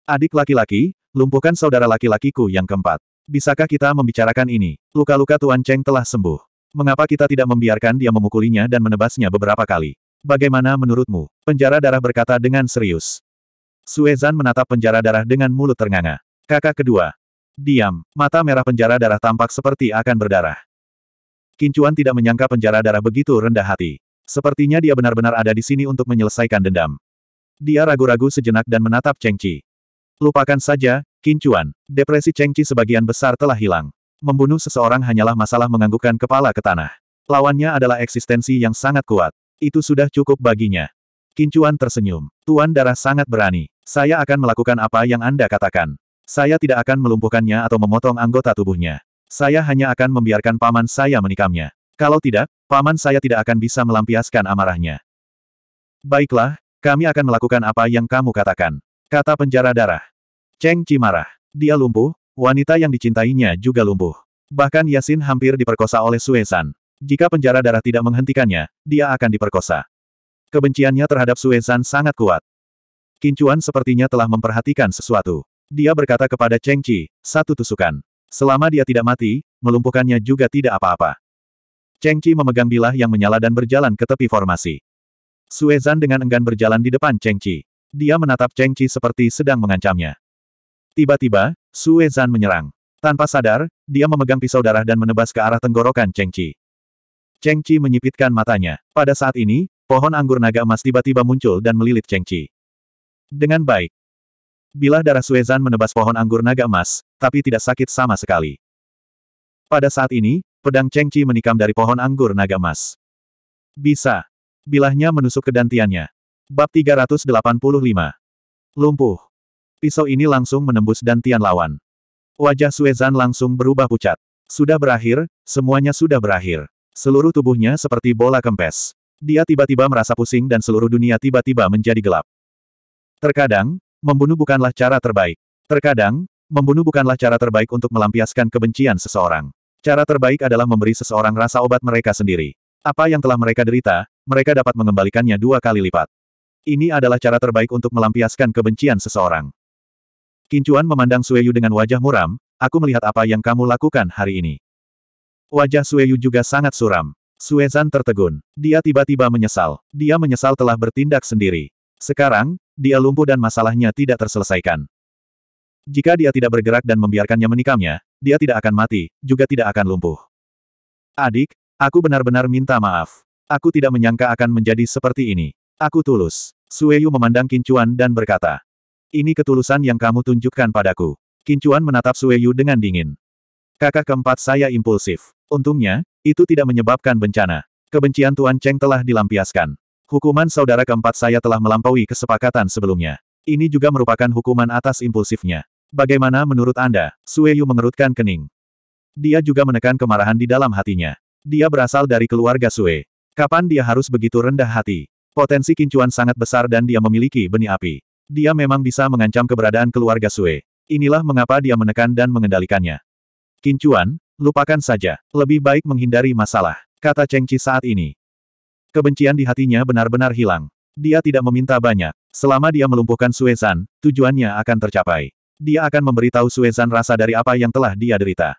Adik laki-laki, lumpuhkan saudara laki-lakiku yang keempat. Bisakah kita membicarakan ini? Luka-luka Tuan Cheng telah sembuh. Mengapa kita tidak membiarkan dia memukulinya dan menebasnya beberapa kali? Bagaimana menurutmu? Penjara darah berkata dengan serius. Suezan menatap penjara darah dengan mulut ternganga. Kakak kedua. Diam, mata merah penjara darah tampak seperti akan berdarah. Kincuan tidak menyangka penjara darah begitu rendah hati. Sepertinya dia benar-benar ada di sini untuk menyelesaikan dendam. Dia ragu-ragu sejenak dan menatap Cheng Chi. Lupakan saja, Kincuan. Depresi Cheng Chi sebagian besar telah hilang. Membunuh seseorang hanyalah masalah menganggukkan kepala ke tanah. Lawannya adalah eksistensi yang sangat kuat. Itu sudah cukup baginya. Kincuan tersenyum. Tuan Darah sangat berani. Saya akan melakukan apa yang Anda katakan. Saya tidak akan melumpuhkannya atau memotong anggota tubuhnya. Saya hanya akan membiarkan paman saya menikamnya. Kalau tidak, paman saya tidak akan bisa melampiaskan amarahnya. Baiklah, kami akan melakukan apa yang kamu katakan. Kata penjara darah. Cheng Chi marah. Dia lumpuh, wanita yang dicintainya juga lumpuh. Bahkan Yasin hampir diperkosa oleh Suesan. Jika penjara darah tidak menghentikannya, dia akan diperkosa. Kebenciannya terhadap Suesan sangat kuat. Kincuan sepertinya telah memperhatikan sesuatu. Dia berkata kepada Cheng Chi, satu tusukan. Selama dia tidak mati, melumpuhkannya juga tidak apa-apa. Cheng Chi memegang bilah yang menyala dan berjalan ke tepi formasi. Suezan dengan enggan berjalan di depan Cheng Chi. Dia menatap Cheng Chi seperti sedang mengancamnya. Tiba-tiba, Sue menyerang. Tanpa sadar, dia memegang pisau darah dan menebas ke arah tenggorokan Cheng Chi. Cheng Chi menyipitkan matanya. Pada saat ini, pohon anggur naga emas tiba-tiba muncul dan melilit Cheng Chi. Dengan baik. Bila darah Suezan menebas pohon anggur naga emas, tapi tidak sakit sama sekali. Pada saat ini, pedang Cheng Chi menikam dari pohon anggur naga emas. Bisa. Bilahnya menusuk ke dantiannya. Bab 385. Lumpuh. Pisau ini langsung menembus dantian lawan. Wajah Suezan langsung berubah pucat. Sudah berakhir, semuanya sudah berakhir. Seluruh tubuhnya seperti bola kempes. Dia tiba-tiba merasa pusing dan seluruh dunia tiba-tiba menjadi gelap. Terkadang, membunuh bukanlah cara terbaik. Terkadang, membunuh bukanlah cara terbaik untuk melampiaskan kebencian seseorang. Cara terbaik adalah memberi seseorang rasa obat mereka sendiri. Apa yang telah mereka derita, mereka dapat mengembalikannya dua kali lipat. Ini adalah cara terbaik untuk melampiaskan kebencian seseorang. Kincuan memandang Sueyu dengan wajah muram, aku melihat apa yang kamu lakukan hari ini. Wajah Sueyu juga sangat suram. Suezan tertegun. Dia tiba-tiba menyesal. Dia menyesal telah bertindak sendiri. Sekarang, dia lumpuh dan masalahnya tidak terselesaikan. Jika dia tidak bergerak dan membiarkannya menikamnya, dia tidak akan mati, juga tidak akan lumpuh. Adik, aku benar-benar minta maaf. Aku tidak menyangka akan menjadi seperti ini. Aku tulus. Sueyu memandang Kincuan dan berkata, ini ketulusan yang kamu tunjukkan padaku. Kincuan menatap Sueyu dengan dingin. Kakak keempat saya impulsif. Untungnya, itu tidak menyebabkan bencana. Kebencian Tuan Cheng telah dilampiaskan. Hukuman saudara keempat saya telah melampaui kesepakatan sebelumnya. Ini juga merupakan hukuman atas impulsifnya. Bagaimana menurut Anda? Sueyu mengerutkan kening. Dia juga menekan kemarahan di dalam hatinya. Dia berasal dari keluarga Sue. Kapan dia harus begitu rendah hati? Potensi kincuan sangat besar dan dia memiliki benih api. Dia memang bisa mengancam keberadaan keluarga Sue. Inilah mengapa dia menekan dan mengendalikannya. Kincuan, lupakan saja. Lebih baik menghindari masalah, kata Cheng Chi saat ini. Kebencian di hatinya benar-benar hilang. Dia tidak meminta banyak. Selama dia melumpuhkan Sue San, tujuannya akan tercapai. Dia akan memberitahu Sue San rasa dari apa yang telah dia derita.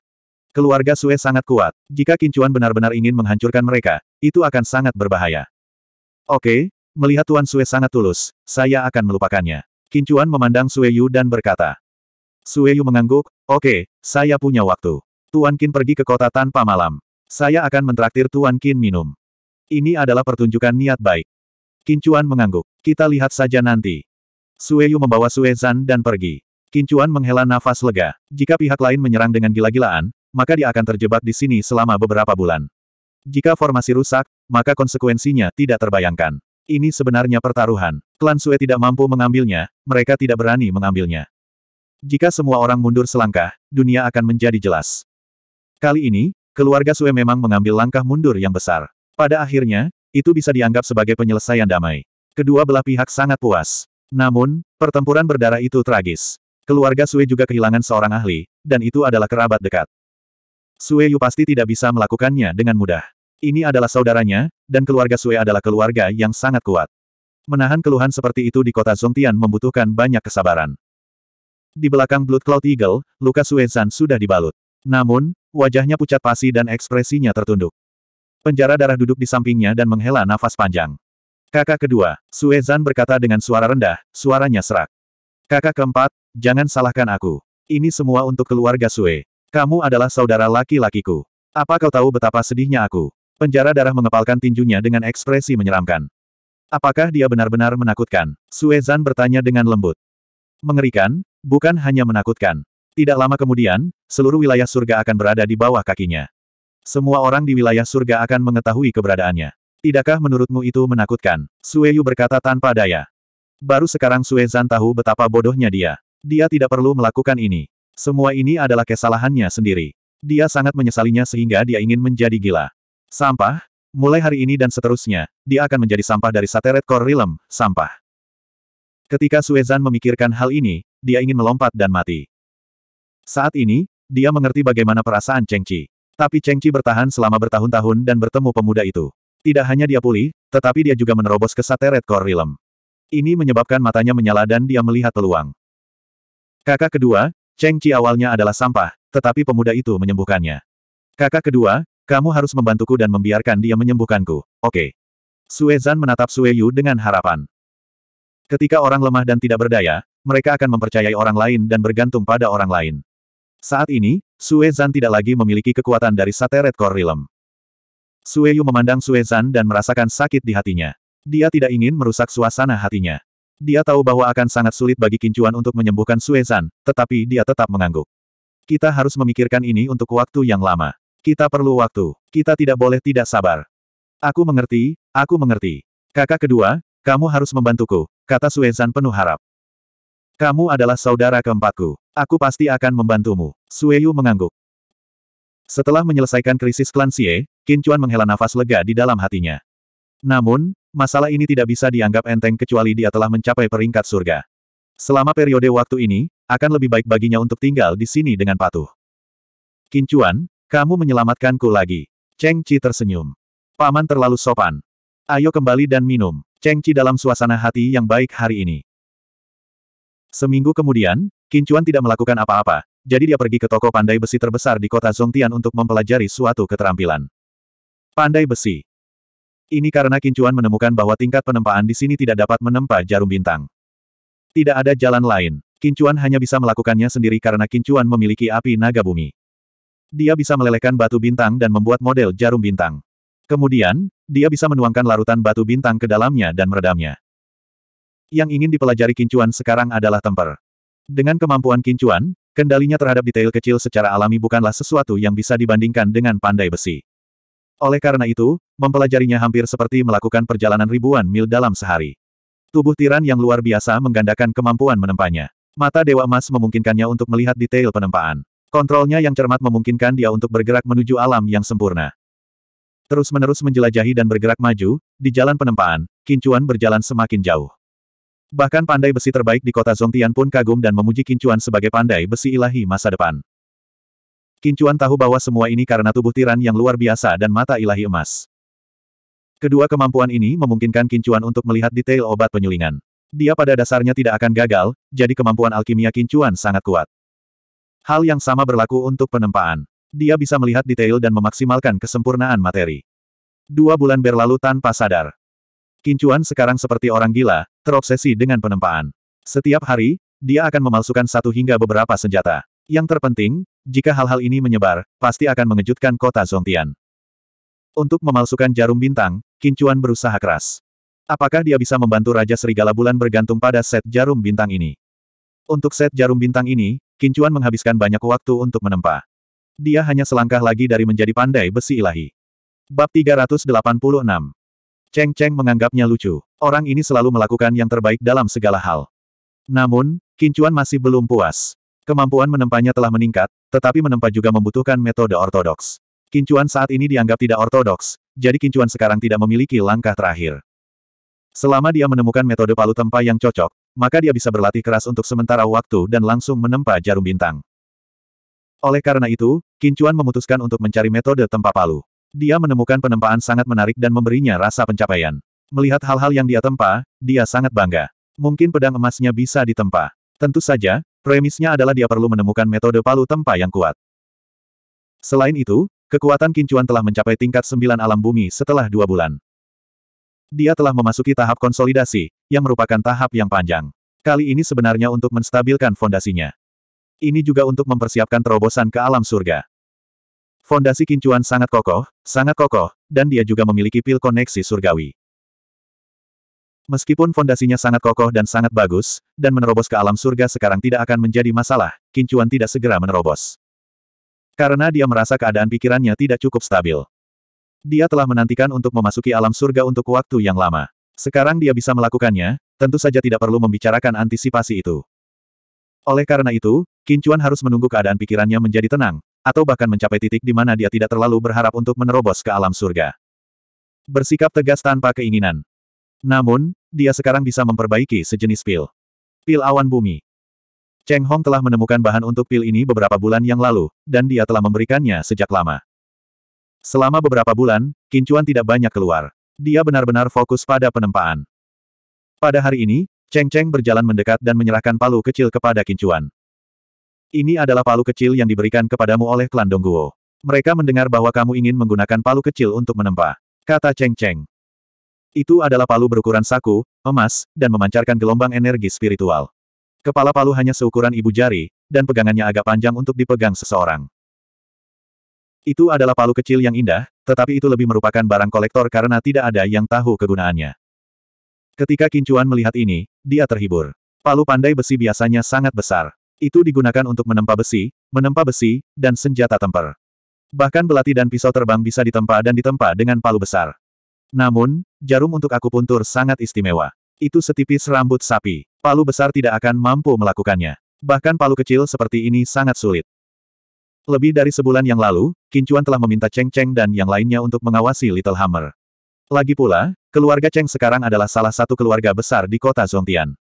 Keluarga Sue sangat kuat. Jika Kincuan benar-benar ingin menghancurkan mereka, itu akan sangat berbahaya. Oke, Melihat Tuan Sue sangat tulus, saya akan melupakannya. Kincuan memandang Sue Yu dan berkata. Sue Yu mengangguk, oke, okay, saya punya waktu. Tuan Kin pergi ke kota tanpa malam. Saya akan mentraktir Tuan Kin minum. Ini adalah pertunjukan niat baik. Kincuan mengangguk. Kita lihat saja nanti. Sue Yu membawa Sue Zan dan pergi. Kincuan menghela nafas lega. Jika pihak lain menyerang dengan gila-gilaan, maka dia akan terjebak di sini selama beberapa bulan. Jika formasi rusak, maka konsekuensinya tidak terbayangkan. Ini sebenarnya pertaruhan. Klan Sue tidak mampu mengambilnya, mereka tidak berani mengambilnya. Jika semua orang mundur selangkah, dunia akan menjadi jelas. Kali ini, keluarga Sue memang mengambil langkah mundur yang besar. Pada akhirnya, itu bisa dianggap sebagai penyelesaian damai. Kedua belah pihak sangat puas. Namun, pertempuran berdarah itu tragis. Keluarga Sue juga kehilangan seorang ahli, dan itu adalah kerabat dekat. Sue Yu pasti tidak bisa melakukannya dengan mudah. Ini adalah saudaranya, dan keluarga Sue adalah keluarga yang sangat kuat. Menahan keluhan seperti itu di kota Zongtian membutuhkan banyak kesabaran. Di belakang Blood Cloud Eagle, luka Sue Zan sudah dibalut. Namun, wajahnya pucat pasi dan ekspresinya tertunduk. Penjara darah duduk di sampingnya dan menghela nafas panjang. Kakak kedua, Sue Zan berkata dengan suara rendah, suaranya serak. Kakak keempat, jangan salahkan aku. Ini semua untuk keluarga Sue. Kamu adalah saudara laki-lakiku. Apa kau tahu betapa sedihnya aku? Penjara darah mengepalkan tinjunya dengan ekspresi menyeramkan. Apakah dia benar-benar menakutkan? Suezan bertanya dengan lembut. Mengerikan, bukan hanya menakutkan. Tidak lama kemudian, seluruh wilayah surga akan berada di bawah kakinya. Semua orang di wilayah surga akan mengetahui keberadaannya. Tidakkah menurutmu itu menakutkan? Sueyu berkata tanpa daya. Baru sekarang Suezan tahu betapa bodohnya dia. Dia tidak perlu melakukan ini. Semua ini adalah kesalahannya sendiri. Dia sangat menyesalinya sehingga dia ingin menjadi gila. Sampah, mulai hari ini dan seterusnya, dia akan menjadi sampah dari Sateret Core Realm, sampah. Ketika Suezan memikirkan hal ini, dia ingin melompat dan mati. Saat ini, dia mengerti bagaimana perasaan Cheng Chi. Tapi Cheng Chi bertahan selama bertahun-tahun dan bertemu pemuda itu. Tidak hanya dia pulih, tetapi dia juga menerobos ke Sateret Core Realm. Ini menyebabkan matanya menyala dan dia melihat peluang. Kakak kedua, Cheng Chi awalnya adalah sampah, tetapi pemuda itu menyembuhkannya. Kakak kedua, kamu harus membantuku dan membiarkan dia menyembuhkanku, oke. Okay. Sue Zan menatap Sue Yu dengan harapan. Ketika orang lemah dan tidak berdaya, mereka akan mempercayai orang lain dan bergantung pada orang lain. Saat ini, Sue Zan tidak lagi memiliki kekuatan dari Sateret Core Realm. Sue Yu memandang Sue Zan dan merasakan sakit di hatinya. Dia tidak ingin merusak suasana hatinya. Dia tahu bahwa akan sangat sulit bagi Kincuan untuk menyembuhkan Sue Zan, tetapi dia tetap mengangguk. Kita harus memikirkan ini untuk waktu yang lama. Kita perlu waktu. Kita tidak boleh tidak sabar. Aku mengerti, aku mengerti. Kakak kedua, kamu harus membantuku, kata Suezan penuh harap. Kamu adalah saudara keempatku. Aku pasti akan membantumu. Sueyu mengangguk. Setelah menyelesaikan krisis klan Xie, Qin menghela nafas lega di dalam hatinya. Namun, masalah ini tidak bisa dianggap enteng kecuali dia telah mencapai peringkat surga. Selama periode waktu ini, akan lebih baik baginya untuk tinggal di sini dengan patuh. Qin kamu menyelamatkanku lagi. Cheng Chi tersenyum. Paman terlalu sopan. Ayo kembali dan minum. Cheng Chi dalam suasana hati yang baik hari ini. Seminggu kemudian, Kincuan tidak melakukan apa-apa, jadi dia pergi ke toko pandai besi terbesar di kota Zongtian untuk mempelajari suatu keterampilan. Pandai besi. Ini karena Kincuan menemukan bahwa tingkat penempaan di sini tidak dapat menempa jarum bintang. Tidak ada jalan lain. Kincuan hanya bisa melakukannya sendiri karena Kincuan memiliki api naga bumi. Dia bisa melelehkan batu bintang dan membuat model jarum bintang. Kemudian, dia bisa menuangkan larutan batu bintang ke dalamnya dan meredamnya. Yang ingin dipelajari kincuan sekarang adalah temper. Dengan kemampuan kincuan, kendalinya terhadap detail kecil secara alami bukanlah sesuatu yang bisa dibandingkan dengan pandai besi. Oleh karena itu, mempelajarinya hampir seperti melakukan perjalanan ribuan mil dalam sehari. Tubuh tiran yang luar biasa menggandakan kemampuan menempanya. Mata Dewa Emas memungkinkannya untuk melihat detail penempaan. Kontrolnya yang cermat memungkinkan dia untuk bergerak menuju alam yang sempurna. Terus-menerus menjelajahi dan bergerak maju, di jalan penempaan, Kincuan berjalan semakin jauh. Bahkan pandai besi terbaik di kota Zongtian pun kagum dan memuji Kincuan sebagai pandai besi ilahi masa depan. Kincuan tahu bahwa semua ini karena tubuh tiran yang luar biasa dan mata ilahi emas. Kedua kemampuan ini memungkinkan Kincuan untuk melihat detail obat penyulingan. Dia pada dasarnya tidak akan gagal, jadi kemampuan alkimia Kincuan sangat kuat. Hal yang sama berlaku untuk penempaan. Dia bisa melihat detail dan memaksimalkan kesempurnaan materi. Dua bulan berlalu tanpa sadar. Kincuan sekarang seperti orang gila, terobsesi dengan penempaan. Setiap hari, dia akan memalsukan satu hingga beberapa senjata. Yang terpenting, jika hal-hal ini menyebar, pasti akan mengejutkan kota Zongtian. Untuk memalsukan jarum bintang, Kincuan berusaha keras. Apakah dia bisa membantu Raja Serigala Bulan bergantung pada set jarum bintang ini? Untuk set jarum bintang ini, Kincuan menghabiskan banyak waktu untuk menempa. Dia hanya selangkah lagi dari menjadi pandai besi ilahi. Bab 386 Cheng Cheng menganggapnya lucu. Orang ini selalu melakukan yang terbaik dalam segala hal. Namun, Kincuan masih belum puas. Kemampuan menempanya telah meningkat, tetapi menempa juga membutuhkan metode ortodoks. Kincuan saat ini dianggap tidak ortodoks, jadi Kincuan sekarang tidak memiliki langkah terakhir. Selama dia menemukan metode palu tempa yang cocok, maka dia bisa berlatih keras untuk sementara waktu dan langsung menempa jarum bintang. Oleh karena itu, Kincuan memutuskan untuk mencari metode tempa palu. Dia menemukan penempaan sangat menarik dan memberinya rasa pencapaian. Melihat hal-hal yang dia tempa, dia sangat bangga. Mungkin pedang emasnya bisa ditempa. Tentu saja, premisnya adalah dia perlu menemukan metode palu tempa yang kuat. Selain itu, kekuatan Kincuan telah mencapai tingkat 9 alam bumi setelah dua bulan. Dia telah memasuki tahap konsolidasi, yang merupakan tahap yang panjang. Kali ini sebenarnya untuk menstabilkan fondasinya. Ini juga untuk mempersiapkan terobosan ke alam surga. Fondasi kincuan sangat kokoh, sangat kokoh, dan dia juga memiliki pil koneksi surgawi. Meskipun fondasinya sangat kokoh dan sangat bagus, dan menerobos ke alam surga sekarang tidak akan menjadi masalah, kincuan tidak segera menerobos. Karena dia merasa keadaan pikirannya tidak cukup stabil. Dia telah menantikan untuk memasuki alam surga untuk waktu yang lama. Sekarang dia bisa melakukannya, tentu saja tidak perlu membicarakan antisipasi itu. Oleh karena itu, Kincuan harus menunggu keadaan pikirannya menjadi tenang, atau bahkan mencapai titik di mana dia tidak terlalu berharap untuk menerobos ke alam surga. Bersikap tegas tanpa keinginan. Namun, dia sekarang bisa memperbaiki sejenis pil. Pil awan bumi. Cheng Hong telah menemukan bahan untuk pil ini beberapa bulan yang lalu, dan dia telah memberikannya sejak lama. Selama beberapa bulan, Kincuan tidak banyak keluar. Dia benar-benar fokus pada penempaan. Pada hari ini, Cheng Cheng berjalan mendekat dan menyerahkan palu kecil kepada Kincuan. Ini adalah palu kecil yang diberikan kepadamu oleh klan Dongguo. Mereka mendengar bahwa kamu ingin menggunakan palu kecil untuk menempa. Kata Cheng Cheng. Itu adalah palu berukuran saku, emas, dan memancarkan gelombang energi spiritual. Kepala palu hanya seukuran ibu jari, dan pegangannya agak panjang untuk dipegang seseorang. Itu adalah palu kecil yang indah, tetapi itu lebih merupakan barang kolektor karena tidak ada yang tahu kegunaannya. Ketika Kincuan melihat ini, dia terhibur. Palu pandai besi biasanya sangat besar. Itu digunakan untuk menempa besi, menempa besi, dan senjata temper. Bahkan belati dan pisau terbang bisa ditempa dan ditempa dengan palu besar. Namun, jarum untuk akupuntur sangat istimewa. Itu setipis rambut sapi. Palu besar tidak akan mampu melakukannya. Bahkan palu kecil seperti ini sangat sulit. Lebih dari sebulan yang lalu, Kincuan telah meminta Cheng Cheng dan yang lainnya untuk mengawasi Little Hammer. Lagi pula, keluarga Cheng sekarang adalah salah satu keluarga besar di kota Zongtian.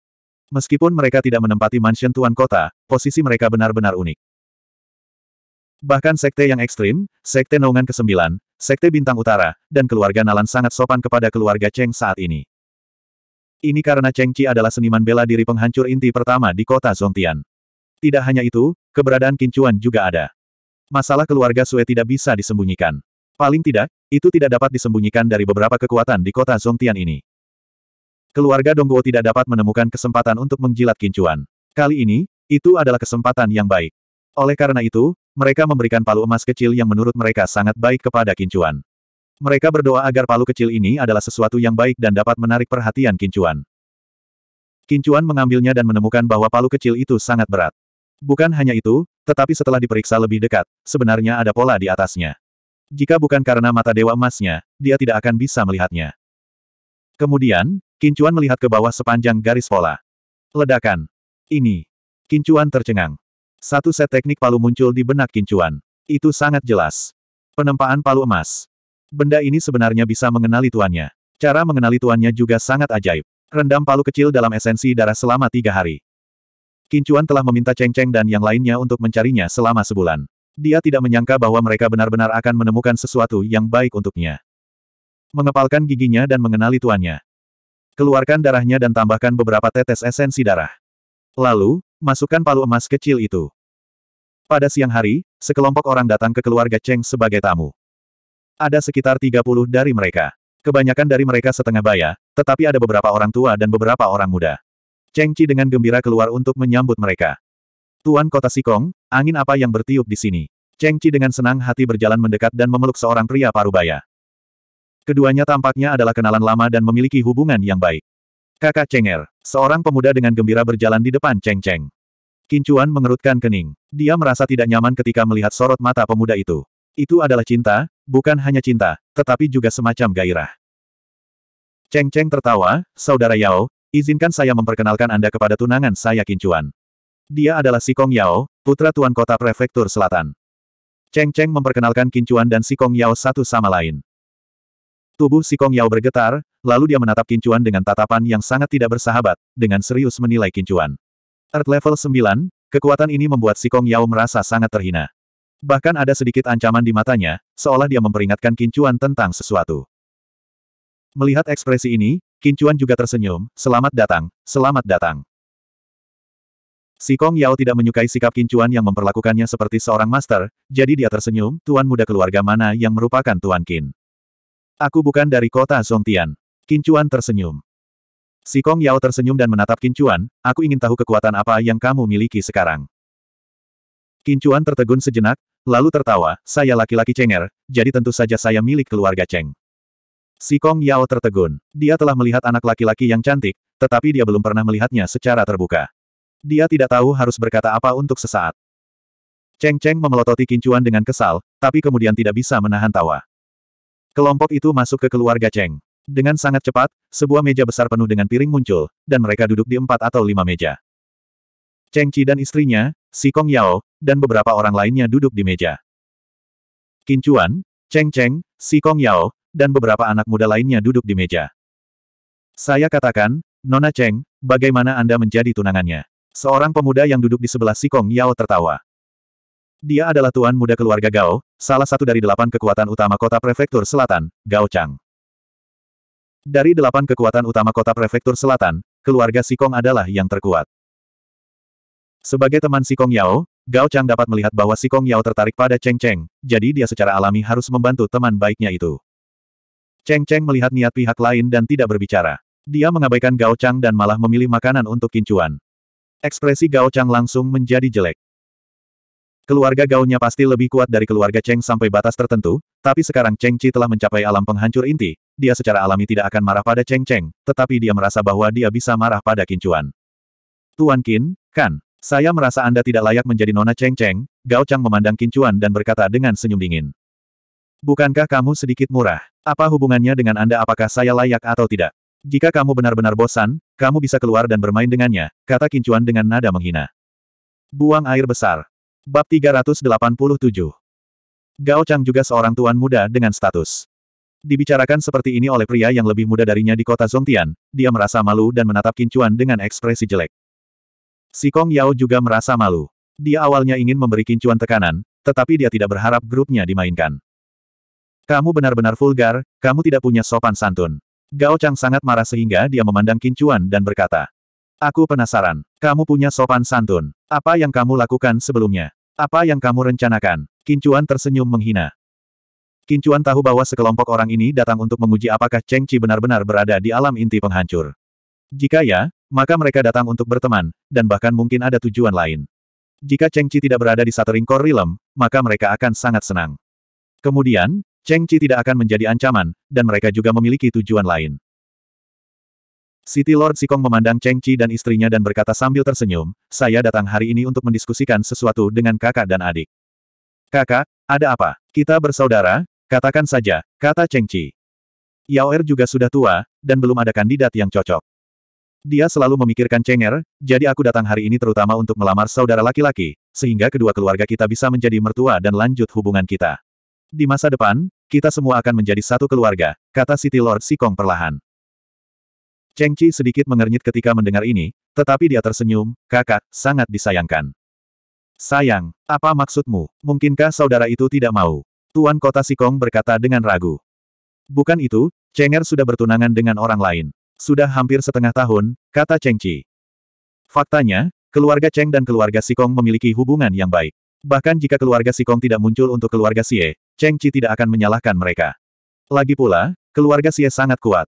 Meskipun mereka tidak menempati mansion tuan kota, posisi mereka benar-benar unik. Bahkan sekte yang ekstrim, sekte naungan ke-9, sekte bintang utara, dan keluarga Nalan sangat sopan kepada keluarga Cheng saat ini. Ini karena Cheng Chi adalah seniman bela diri penghancur inti pertama di kota Zongtian. Tidak hanya itu, keberadaan Kincuan juga ada. Masalah keluarga Sue tidak bisa disembunyikan. Paling tidak, itu tidak dapat disembunyikan dari beberapa kekuatan di kota Zongtian ini. Keluarga Dongguo tidak dapat menemukan kesempatan untuk menjilat kincuan. Kali ini, itu adalah kesempatan yang baik. Oleh karena itu, mereka memberikan palu emas kecil yang menurut mereka sangat baik kepada kincuan. Mereka berdoa agar palu kecil ini adalah sesuatu yang baik dan dapat menarik perhatian kincuan. Kincuan mengambilnya dan menemukan bahwa palu kecil itu sangat berat. Bukan hanya itu, tetapi setelah diperiksa lebih dekat, sebenarnya ada pola di atasnya. Jika bukan karena mata dewa emasnya, dia tidak akan bisa melihatnya. Kemudian, Kincuan melihat ke bawah sepanjang garis pola. Ledakan. Ini. Kincuan tercengang. Satu set teknik palu muncul di benak Kincuan. Itu sangat jelas. Penempaan palu emas. Benda ini sebenarnya bisa mengenali tuannya. Cara mengenali tuannya juga sangat ajaib. Rendam palu kecil dalam esensi darah selama tiga hari. Kincuan telah meminta Cheng Cheng dan yang lainnya untuk mencarinya selama sebulan. Dia tidak menyangka bahwa mereka benar-benar akan menemukan sesuatu yang baik untuknya. Mengepalkan giginya dan mengenali tuannya. Keluarkan darahnya dan tambahkan beberapa tetes esensi darah. Lalu, masukkan palu emas kecil itu. Pada siang hari, sekelompok orang datang ke keluarga Cheng sebagai tamu. Ada sekitar 30 dari mereka. Kebanyakan dari mereka setengah baya, tetapi ada beberapa orang tua dan beberapa orang muda. Cheng Qi dengan gembira keluar untuk menyambut mereka. Tuan kota Sikong, angin apa yang bertiup di sini? Cheng Qi dengan senang hati berjalan mendekat dan memeluk seorang pria parubaya. Keduanya tampaknya adalah kenalan lama dan memiliki hubungan yang baik. Kakak Cheng Er, seorang pemuda dengan gembira berjalan di depan Cheng Cheng. Kincuan mengerutkan kening. Dia merasa tidak nyaman ketika melihat sorot mata pemuda itu. Itu adalah cinta, bukan hanya cinta, tetapi juga semacam gairah. Cheng Cheng tertawa, Saudara Yao, Izinkan saya memperkenalkan Anda kepada tunangan saya Kincuan. Dia adalah Sikong Yao, putra Tuan Kota Prefektur Selatan. Cheng Cheng memperkenalkan Kincuan dan Sikong Yao satu sama lain. Tubuh Sikong Yao bergetar, lalu dia menatap Kincuan dengan tatapan yang sangat tidak bersahabat, dengan serius menilai Kincuan. Earth level 9, kekuatan ini membuat Sikong Yao merasa sangat terhina. Bahkan ada sedikit ancaman di matanya, seolah dia memperingatkan Kincuan tentang sesuatu. Melihat ekspresi ini, Kincuan juga tersenyum, selamat datang, selamat datang. Si Kong Yao tidak menyukai sikap Kincuan yang memperlakukannya seperti seorang master, jadi dia tersenyum, tuan muda keluarga mana yang merupakan tuan Kin. Aku bukan dari kota Zongtian. Kincuan tersenyum. Si Kong Yao tersenyum dan menatap Kincuan, aku ingin tahu kekuatan apa yang kamu miliki sekarang. Kincuan tertegun sejenak, lalu tertawa, saya laki-laki Cenger, jadi tentu saja saya milik keluarga Cheng. Si Kong Yao tertegun. Dia telah melihat anak laki-laki yang cantik, tetapi dia belum pernah melihatnya secara terbuka. Dia tidak tahu harus berkata apa untuk sesaat. Cheng Cheng memelototi kincuan dengan kesal, tapi kemudian tidak bisa menahan tawa. Kelompok itu masuk ke keluarga Cheng. Dengan sangat cepat, sebuah meja besar penuh dengan piring muncul, dan mereka duduk di empat atau lima meja. Cheng Chi dan istrinya, Si Kong Yao, dan beberapa orang lainnya duduk di meja. Kincuan, Cheng Cheng, Si Kong Yao, dan beberapa anak muda lainnya duduk di meja. Saya katakan, Nona Cheng, bagaimana Anda menjadi tunangannya? Seorang pemuda yang duduk di sebelah Sikong Yao tertawa. Dia adalah tuan muda keluarga Gao, salah satu dari delapan kekuatan utama kota prefektur selatan, Gao Chang. Dari delapan kekuatan utama kota prefektur selatan, keluarga Sikong adalah yang terkuat. Sebagai teman Sikong Yao, Gao Chang dapat melihat bahwa Sikong Yao tertarik pada Cheng Cheng, jadi dia secara alami harus membantu teman baiknya itu. Cheng Cheng melihat niat pihak lain dan tidak berbicara. Dia mengabaikan Gao Chang dan malah memilih makanan untuk kincuan. Ekspresi Gao Chang langsung menjadi jelek. Keluarga gao pasti lebih kuat dari keluarga Cheng sampai batas tertentu, tapi sekarang Cheng Chi telah mencapai alam penghancur inti, dia secara alami tidak akan marah pada Cheng Cheng, tetapi dia merasa bahwa dia bisa marah pada kincuan. Tuan Qin, kan, saya merasa Anda tidak layak menjadi nona Cheng Cheng, Gao Chang memandang kincuan dan berkata dengan senyum dingin. Bukankah kamu sedikit murah? Apa hubungannya dengan Anda apakah saya layak atau tidak? Jika kamu benar-benar bosan, kamu bisa keluar dan bermain dengannya, kata Kincuan dengan nada menghina. Buang air besar. Bab 387 Gao Chang juga seorang tuan muda dengan status. Dibicarakan seperti ini oleh pria yang lebih muda darinya di kota Zongtian, dia merasa malu dan menatap Kincuan dengan ekspresi jelek. Si Kong Yao juga merasa malu. Dia awalnya ingin memberi Kincuan tekanan, tetapi dia tidak berharap grupnya dimainkan. Kamu benar-benar vulgar, kamu tidak punya sopan santun. Gao Chang sangat marah sehingga dia memandang Kincuan dan berkata. Aku penasaran. Kamu punya sopan santun. Apa yang kamu lakukan sebelumnya? Apa yang kamu rencanakan? Kincuan tersenyum menghina. Kincuan tahu bahwa sekelompok orang ini datang untuk menguji apakah Cheng Chi benar-benar berada di alam inti penghancur. Jika ya, maka mereka datang untuk berteman, dan bahkan mungkin ada tujuan lain. Jika Cheng Chi tidak berada di Satering Core Realm, maka mereka akan sangat senang. Kemudian, Cheng Ci tidak akan menjadi ancaman, dan mereka juga memiliki tujuan lain. City Lord Sikong memandang Cheng Ci dan istrinya dan berkata sambil tersenyum, saya datang hari ini untuk mendiskusikan sesuatu dengan kakak dan adik. Kakak, ada apa? Kita bersaudara? Katakan saja, kata Cheng Ci. Yao Er juga sudah tua, dan belum ada kandidat yang cocok. Dia selalu memikirkan Cheng Er, jadi aku datang hari ini terutama untuk melamar saudara laki-laki, sehingga kedua keluarga kita bisa menjadi mertua dan lanjut hubungan kita. Di masa depan, kita semua akan menjadi satu keluarga, kata City Lord Sikong perlahan. Cheng Chi sedikit mengernyit ketika mendengar ini, tetapi dia tersenyum, kakak, sangat disayangkan. Sayang, apa maksudmu? Mungkinkah saudara itu tidak mau? Tuan kota Sikong berkata dengan ragu. Bukan itu, Cheng Er sudah bertunangan dengan orang lain. Sudah hampir setengah tahun, kata Cheng Chi. Faktanya, keluarga Cheng dan keluarga Sikong memiliki hubungan yang baik. Bahkan jika keluarga Sikong tidak muncul untuk keluarga Xie, Cheng Chi tidak akan menyalahkan mereka. Lagi pula, keluarga Xie sangat kuat.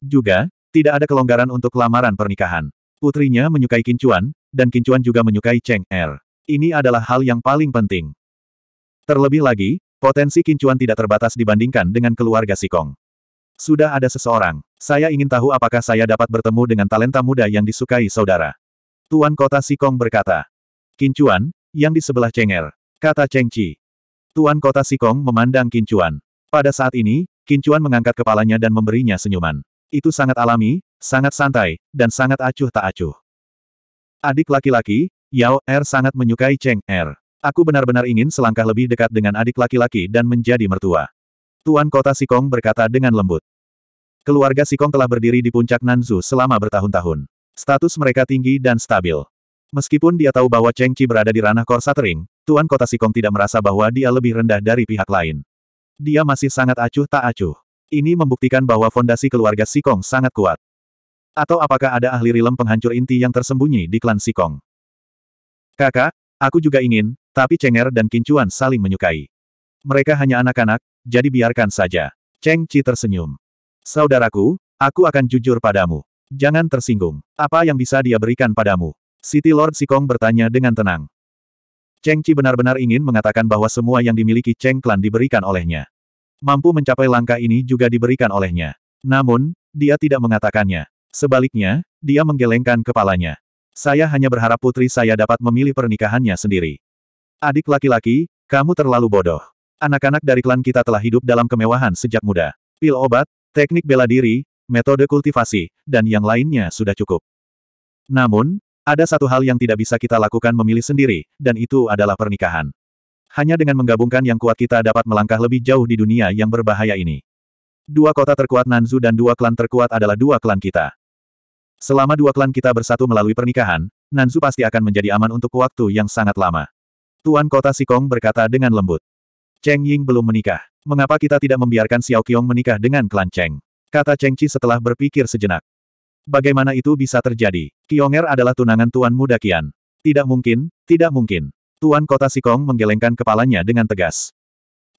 Juga, tidak ada kelonggaran untuk lamaran pernikahan. Putrinya menyukai Kincuan, dan Kincuan juga menyukai Cheng Er. Ini adalah hal yang paling penting. Terlebih lagi, potensi Kincuan tidak terbatas dibandingkan dengan keluarga Sikong. Sudah ada seseorang. Saya ingin tahu apakah saya dapat bertemu dengan talenta muda yang disukai saudara. Tuan kota Sikong berkata. Kincuan, yang di sebelah Cheng Er. Kata Cheng Chi. Tuan kota Sikong memandang Kincuan. Pada saat ini, Kincuan mengangkat kepalanya dan memberinya senyuman. Itu sangat alami, sangat santai, dan sangat acuh tak acuh. Adik laki-laki, Yao Er sangat menyukai Cheng Er. Aku benar-benar ingin selangkah lebih dekat dengan adik laki-laki dan menjadi mertua. Tuan kota Sikong berkata dengan lembut. Keluarga Sikong telah berdiri di puncak Nanzu selama bertahun-tahun. Status mereka tinggi dan stabil. Meskipun dia tahu bahwa Cheng Chi berada di ranah Korsatering, Tuan Kota Sikong tidak merasa bahwa dia lebih rendah dari pihak lain. Dia masih sangat acuh tak acuh. Ini membuktikan bahwa fondasi keluarga Sikong sangat kuat. Atau apakah ada ahli rilem penghancur inti yang tersembunyi di klan Sikong? Kakak, aku juga ingin, tapi Cenger dan Kincuan saling menyukai. Mereka hanya anak-anak, jadi biarkan saja. Cheng Chi tersenyum. Saudaraku, aku akan jujur padamu. Jangan tersinggung. Apa yang bisa dia berikan padamu? City Lord Sikong bertanya dengan tenang. Cheng Chi benar-benar ingin mengatakan bahwa semua yang dimiliki Cheng Klan diberikan olehnya. Mampu mencapai langkah ini juga diberikan olehnya. Namun, dia tidak mengatakannya. Sebaliknya, dia menggelengkan kepalanya. Saya hanya berharap putri saya dapat memilih pernikahannya sendiri. Adik laki-laki, kamu terlalu bodoh. Anak-anak dari klan kita telah hidup dalam kemewahan sejak muda. Pil obat, teknik bela diri, metode kultivasi, dan yang lainnya sudah cukup. Namun, ada satu hal yang tidak bisa kita lakukan memilih sendiri, dan itu adalah pernikahan. Hanya dengan menggabungkan yang kuat kita dapat melangkah lebih jauh di dunia yang berbahaya ini. Dua kota terkuat Nanzu dan dua klan terkuat adalah dua klan kita. Selama dua klan kita bersatu melalui pernikahan, Nanzu pasti akan menjadi aman untuk waktu yang sangat lama. Tuan Kota Sikong berkata dengan lembut. Cheng Ying belum menikah. Mengapa kita tidak membiarkan Xiao Qiong menikah dengan klan Cheng? Kata Cheng Chi setelah berpikir sejenak. Bagaimana itu bisa terjadi? Kionger adalah tunangan Tuan Muda Kian. Tidak mungkin, tidak mungkin. Tuan Kota Sikong menggelengkan kepalanya dengan tegas.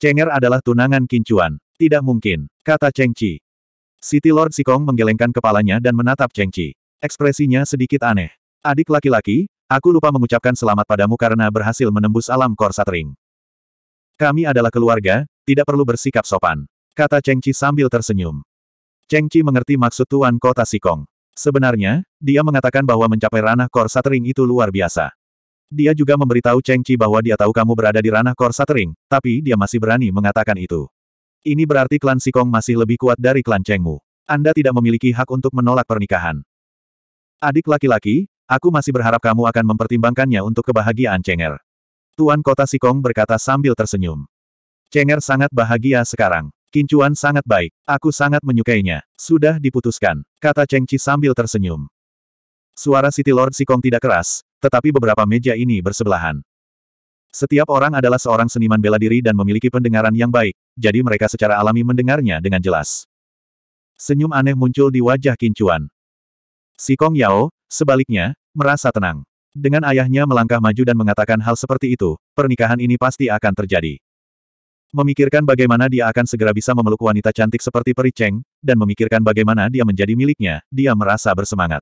Cenger adalah tunangan Kincuan. Tidak mungkin, kata Cheng Chi. City Lord Sikong menggelengkan kepalanya dan menatap Cheng Chi. Ekspresinya sedikit aneh. Adik laki-laki, aku lupa mengucapkan selamat padamu karena berhasil menembus alam kor Ring. Kami adalah keluarga, tidak perlu bersikap sopan. Kata Cheng Chi sambil tersenyum. Cheng Chi mengerti maksud Tuan Kota Sikong. Sebenarnya, dia mengatakan bahwa mencapai ranah Kor satering itu luar biasa. Dia juga memberitahu Cheng Chi bahwa dia tahu kamu berada di ranah Kor satering, tapi dia masih berani mengatakan itu. Ini berarti klan Sikong masih lebih kuat dari klan Chengmu. Anda tidak memiliki hak untuk menolak pernikahan. Adik laki-laki, aku masih berharap kamu akan mempertimbangkannya untuk kebahagiaan Cheng'er. Tuan kota Sikong berkata sambil tersenyum. Cheng'er sangat bahagia sekarang. Kincuan sangat baik. Aku sangat menyukainya. Sudah diputuskan, kata Cheng Chi sambil tersenyum. Suara City Lord Sikong tidak keras, tetapi beberapa meja ini bersebelahan. Setiap orang adalah seorang seniman bela diri dan memiliki pendengaran yang baik, jadi mereka secara alami mendengarnya dengan jelas. Senyum aneh muncul di wajah Kincuan. Sikong Yao, sebaliknya, merasa tenang. Dengan ayahnya melangkah maju dan mengatakan hal seperti itu, pernikahan ini pasti akan terjadi. Memikirkan bagaimana dia akan segera bisa memeluk wanita cantik seperti Peri Cheng, dan memikirkan bagaimana dia menjadi miliknya, dia merasa bersemangat.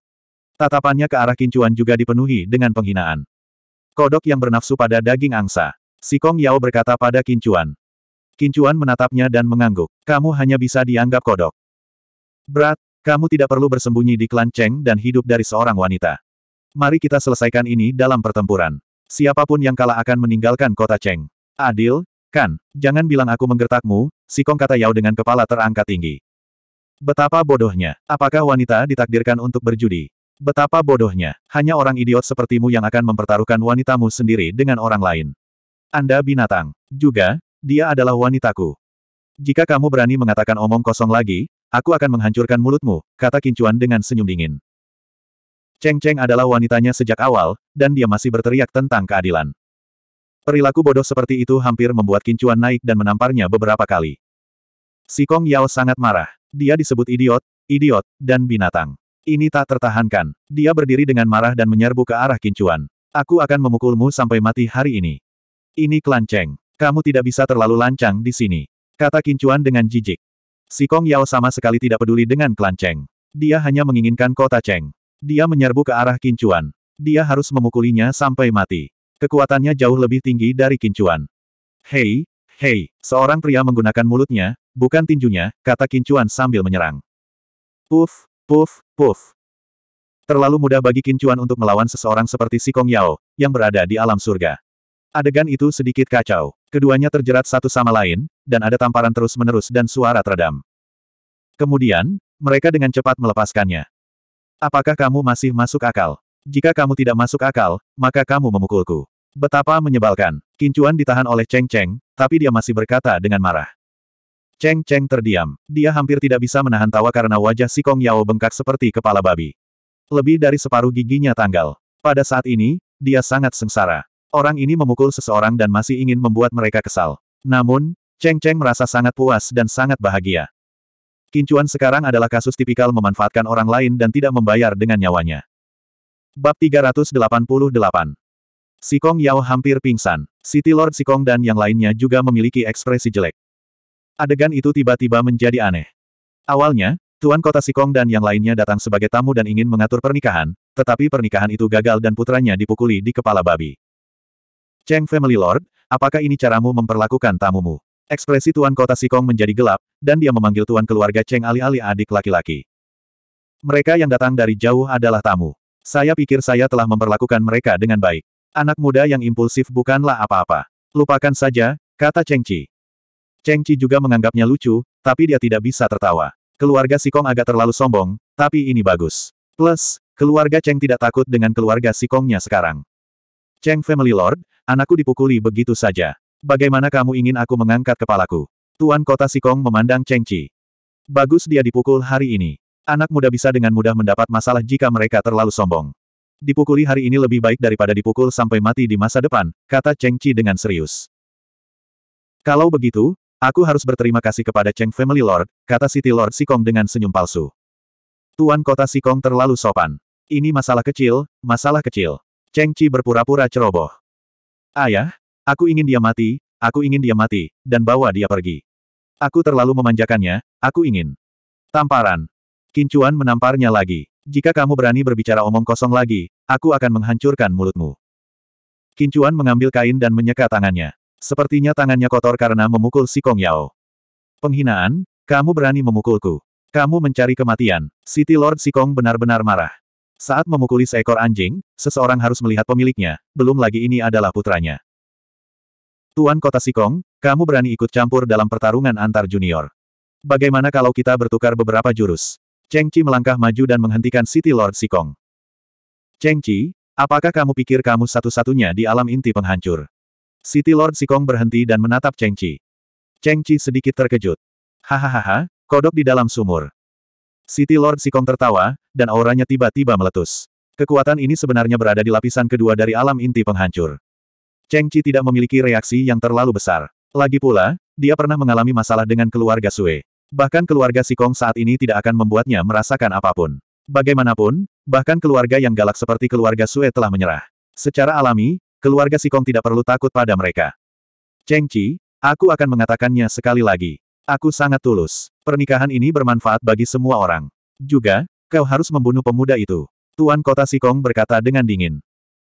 Tatapannya ke arah kincuan juga dipenuhi dengan penghinaan. Kodok yang bernafsu pada daging angsa. Si Kong Yao berkata pada kincuan. Kincuan menatapnya dan mengangguk. Kamu hanya bisa dianggap kodok. Berat, kamu tidak perlu bersembunyi di klan Cheng dan hidup dari seorang wanita. Mari kita selesaikan ini dalam pertempuran. Siapapun yang kalah akan meninggalkan kota Cheng. Adil, Kan, jangan bilang aku menggertakmu, si Kong kata Yao dengan kepala terangkat tinggi. Betapa bodohnya. Apakah wanita ditakdirkan untuk berjudi? Betapa bodohnya. Hanya orang idiot sepertimu yang akan mempertaruhkan wanitamu sendiri dengan orang lain. Anda binatang. Juga, dia adalah wanitaku. Jika kamu berani mengatakan omong kosong lagi, aku akan menghancurkan mulutmu, kata Kincuan dengan senyum dingin. Cheng Cheng adalah wanitanya sejak awal, dan dia masih berteriak tentang keadilan. Perilaku bodoh seperti itu hampir membuat Kincuan naik dan menamparnya beberapa kali. Si Kong Yao sangat marah. Dia disebut idiot, idiot, dan binatang. Ini tak tertahankan. Dia berdiri dengan marah dan menyerbu ke arah Kincuan. Aku akan memukulmu sampai mati hari ini. Ini kelanceng. Kamu tidak bisa terlalu lancang di sini. Kata Kincuan dengan jijik. Si Kong Yao sama sekali tidak peduli dengan kelanceng. Dia hanya menginginkan kota Cheng. Dia menyerbu ke arah Kincuan. Dia harus memukulinya sampai mati. Kekuatannya jauh lebih tinggi dari Kincuan. Hei, hei, seorang pria menggunakan mulutnya, bukan tinjunya, kata Kincuan sambil menyerang. Puf, puf, puf. Terlalu mudah bagi Kincuan untuk melawan seseorang seperti si Kong Yao, yang berada di alam surga. Adegan itu sedikit kacau. Keduanya terjerat satu sama lain, dan ada tamparan terus-menerus dan suara teredam. Kemudian, mereka dengan cepat melepaskannya. Apakah kamu masih masuk akal? Jika kamu tidak masuk akal, maka kamu memukulku. Betapa menyebalkan. Kincuan ditahan oleh Cheng Cheng, tapi dia masih berkata dengan marah. Cheng Cheng terdiam. Dia hampir tidak bisa menahan tawa karena wajah si Kong Yao bengkak seperti kepala babi. Lebih dari separuh giginya tanggal. Pada saat ini, dia sangat sengsara. Orang ini memukul seseorang dan masih ingin membuat mereka kesal. Namun, Cheng Cheng merasa sangat puas dan sangat bahagia. Kincuan sekarang adalah kasus tipikal memanfaatkan orang lain dan tidak membayar dengan nyawanya. Bab 388 Sikong Yao hampir pingsan. City Lord Sikong dan yang lainnya juga memiliki ekspresi jelek. Adegan itu tiba-tiba menjadi aneh. Awalnya, Tuan Kota Sikong dan yang lainnya datang sebagai tamu dan ingin mengatur pernikahan, tetapi pernikahan itu gagal dan putranya dipukuli di kepala babi. Cheng Family Lord, apakah ini caramu memperlakukan tamumu? Ekspresi Tuan Kota Sikong menjadi gelap, dan dia memanggil Tuan keluarga Cheng alih-alih adik laki-laki. Mereka yang datang dari jauh adalah tamu. Saya pikir saya telah memperlakukan mereka dengan baik. Anak muda yang impulsif bukanlah apa-apa. Lupakan saja, kata Cheng Chi. Cheng Chi juga menganggapnya lucu, tapi dia tidak bisa tertawa. Keluarga Sikong agak terlalu sombong, tapi ini bagus. Plus, keluarga Cheng tidak takut dengan keluarga Sikongnya sekarang. Cheng Family Lord, anakku dipukuli begitu saja. Bagaimana kamu ingin aku mengangkat kepalaku? Tuan kota Sikong memandang Cheng Chi. Bagus dia dipukul hari ini. Anak muda bisa dengan mudah mendapat masalah jika mereka terlalu sombong. Dipukuli hari ini lebih baik daripada dipukul sampai mati di masa depan, kata Cheng Chi dengan serius. Kalau begitu, aku harus berterima kasih kepada Cheng Family Lord, kata City Lord Sikong dengan senyum palsu. Tuan kota Sikong terlalu sopan. Ini masalah kecil, masalah kecil. Cheng Chi berpura-pura ceroboh. Ayah, aku ingin dia mati, aku ingin dia mati, dan bawa dia pergi. Aku terlalu memanjakannya, aku ingin. Tamparan, Kincuan menamparnya lagi. Jika kamu berani berbicara omong kosong lagi, aku akan menghancurkan mulutmu. Kincuan mengambil kain dan menyeka tangannya. Sepertinya tangannya kotor karena memukul si Kong Yao. Penghinaan, kamu berani memukulku. Kamu mencari kematian. City Lord si Kong benar-benar marah. Saat memukuli seekor anjing, seseorang harus melihat pemiliknya, belum lagi ini adalah putranya. Tuan Kota Sikong, kamu berani ikut campur dalam pertarungan antar junior. Bagaimana kalau kita bertukar beberapa jurus? Cheng Chi melangkah maju dan menghentikan City Lord Sikong. Cheng Chi, apakah kamu pikir kamu satu-satunya di alam inti penghancur? City Lord Sikong berhenti dan menatap Cheng Chi. Cheng Chi sedikit terkejut. Hahaha, kodok di dalam sumur. City Lord Sikong tertawa, dan auranya tiba-tiba meletus. Kekuatan ini sebenarnya berada di lapisan kedua dari alam inti penghancur. Cheng Chi tidak memiliki reaksi yang terlalu besar. Lagi pula, dia pernah mengalami masalah dengan keluarga Sue. Bahkan keluarga Sikong saat ini tidak akan membuatnya merasakan apapun. Bagaimanapun, bahkan keluarga yang galak seperti keluarga Sue telah menyerah. Secara alami, keluarga Sikong tidak perlu takut pada mereka. Cheng Chi, aku akan mengatakannya sekali lagi. Aku sangat tulus. Pernikahan ini bermanfaat bagi semua orang. Juga, kau harus membunuh pemuda itu. Tuan kota Sikong berkata dengan dingin.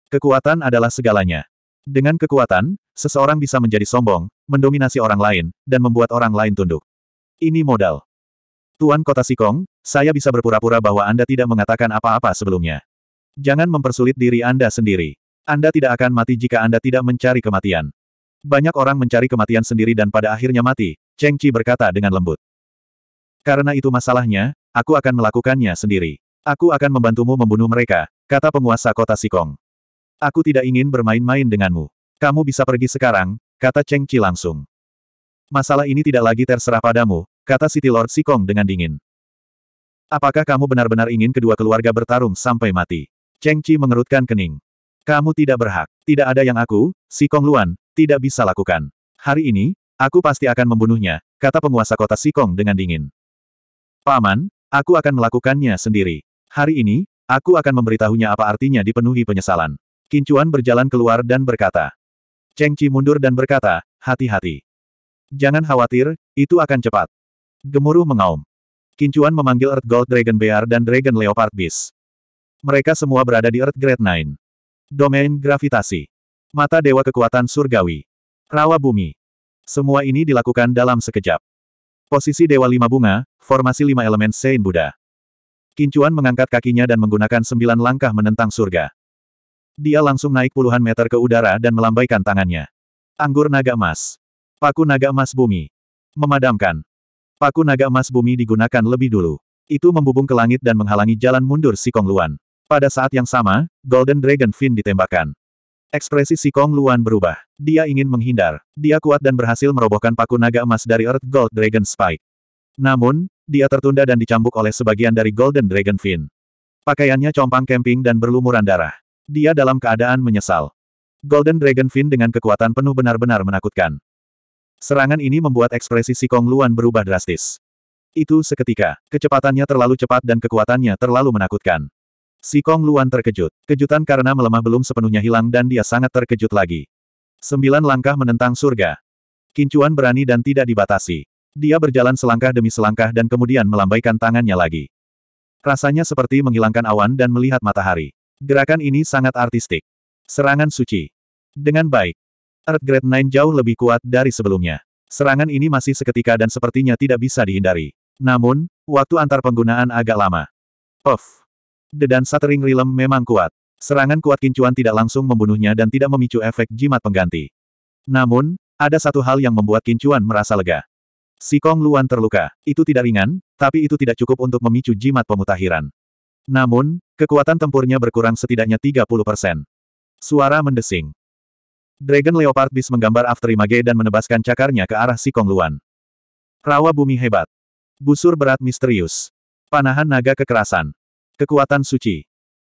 Kekuatan adalah segalanya. Dengan kekuatan, seseorang bisa menjadi sombong, mendominasi orang lain, dan membuat orang lain tunduk. Ini modal. Tuan Kota Sikong, saya bisa berpura-pura bahwa Anda tidak mengatakan apa-apa sebelumnya. Jangan mempersulit diri Anda sendiri. Anda tidak akan mati jika Anda tidak mencari kematian. Banyak orang mencari kematian sendiri dan pada akhirnya mati, Cheng Chi berkata dengan lembut. Karena itu masalahnya, aku akan melakukannya sendiri. Aku akan membantumu membunuh mereka, kata penguasa kota Sikong. Aku tidak ingin bermain-main denganmu. Kamu bisa pergi sekarang, kata Cheng Chi langsung. Masalah ini tidak lagi terserah padamu, kata City Lord Sikong dengan dingin. Apakah kamu benar-benar ingin kedua keluarga bertarung sampai mati? Cheng Chi mengerutkan kening. Kamu tidak berhak. Tidak ada yang aku, Sikong Luan, tidak bisa lakukan. Hari ini, aku pasti akan membunuhnya, kata penguasa kota Sikong dengan dingin. Paman, aku akan melakukannya sendiri. Hari ini, aku akan memberitahunya apa artinya dipenuhi penyesalan. Kincuan berjalan keluar dan berkata. Cheng Chi mundur dan berkata, hati-hati. Jangan khawatir, itu akan cepat. Gemuruh mengaum. Kincuan memanggil Earth Gold Dragon Bear dan Dragon Leopard Beast. Mereka semua berada di Earth Grade 9. Domain Gravitasi. Mata Dewa Kekuatan Surgawi. Rawa Bumi. Semua ini dilakukan dalam sekejap. Posisi Dewa Lima Bunga, formasi lima elemen Sein Buddha. Kincuan mengangkat kakinya dan menggunakan sembilan langkah menentang surga. Dia langsung naik puluhan meter ke udara dan melambaikan tangannya. Anggur naga emas. Paku naga emas bumi. Memadamkan. Paku naga emas bumi digunakan lebih dulu. Itu membubung ke langit dan menghalangi jalan mundur si Kong Luan. Pada saat yang sama, Golden Dragon Fin ditembakkan. Ekspresi si Kong Luan berubah. Dia ingin menghindar. Dia kuat dan berhasil merobohkan paku naga emas dari Earth Gold Dragon Spike. Namun, dia tertunda dan dicambuk oleh sebagian dari Golden Dragon Fin. Pakaiannya compang camping dan berlumuran darah. Dia dalam keadaan menyesal. Golden Dragon Fin dengan kekuatan penuh benar-benar menakutkan. Serangan ini membuat ekspresi si Kong Luan berubah drastis. Itu seketika, kecepatannya terlalu cepat dan kekuatannya terlalu menakutkan. Si Kong Luan terkejut. Kejutan karena melemah belum sepenuhnya hilang dan dia sangat terkejut lagi. Sembilan langkah menentang surga. Kincuan berani dan tidak dibatasi. Dia berjalan selangkah demi selangkah dan kemudian melambaikan tangannya lagi. Rasanya seperti menghilangkan awan dan melihat matahari. Gerakan ini sangat artistik. Serangan suci. Dengan baik, Earth Grade 9 jauh lebih kuat dari sebelumnya. Serangan ini masih seketika dan sepertinya tidak bisa dihindari. Namun, waktu antar penggunaan agak lama. Of, Dedan Shattering Realm memang kuat. Serangan kuat kincuan tidak langsung membunuhnya dan tidak memicu efek jimat pengganti. Namun, ada satu hal yang membuat kincuan merasa lega. Si Kong Luan terluka. Itu tidak ringan, tapi itu tidak cukup untuk memicu jimat pemutahiran. Namun, kekuatan tempurnya berkurang setidaknya 30%. Suara mendesing. Dragon Leopard Beast menggambar Afterimage dan menebaskan cakarnya ke arah si Kong Luan. Rawa bumi hebat. Busur berat misterius. Panahan naga kekerasan. Kekuatan suci.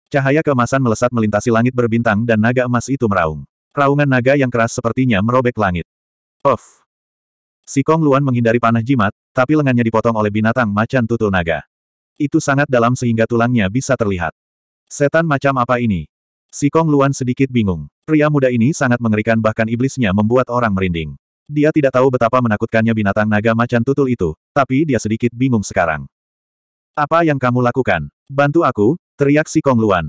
Cahaya Kemasan melesat melintasi langit berbintang dan naga emas itu meraung. Raungan naga yang keras sepertinya merobek langit. Of. Si Kong Luan menghindari panah jimat, tapi lengannya dipotong oleh binatang macan tutul naga. Itu sangat dalam sehingga tulangnya bisa terlihat. Setan macam apa ini? Si Kong Luan sedikit bingung. Pria muda ini sangat mengerikan bahkan iblisnya membuat orang merinding. Dia tidak tahu betapa menakutkannya binatang naga macan tutul itu, tapi dia sedikit bingung sekarang. Apa yang kamu lakukan? Bantu aku, teriak si Kong Luan.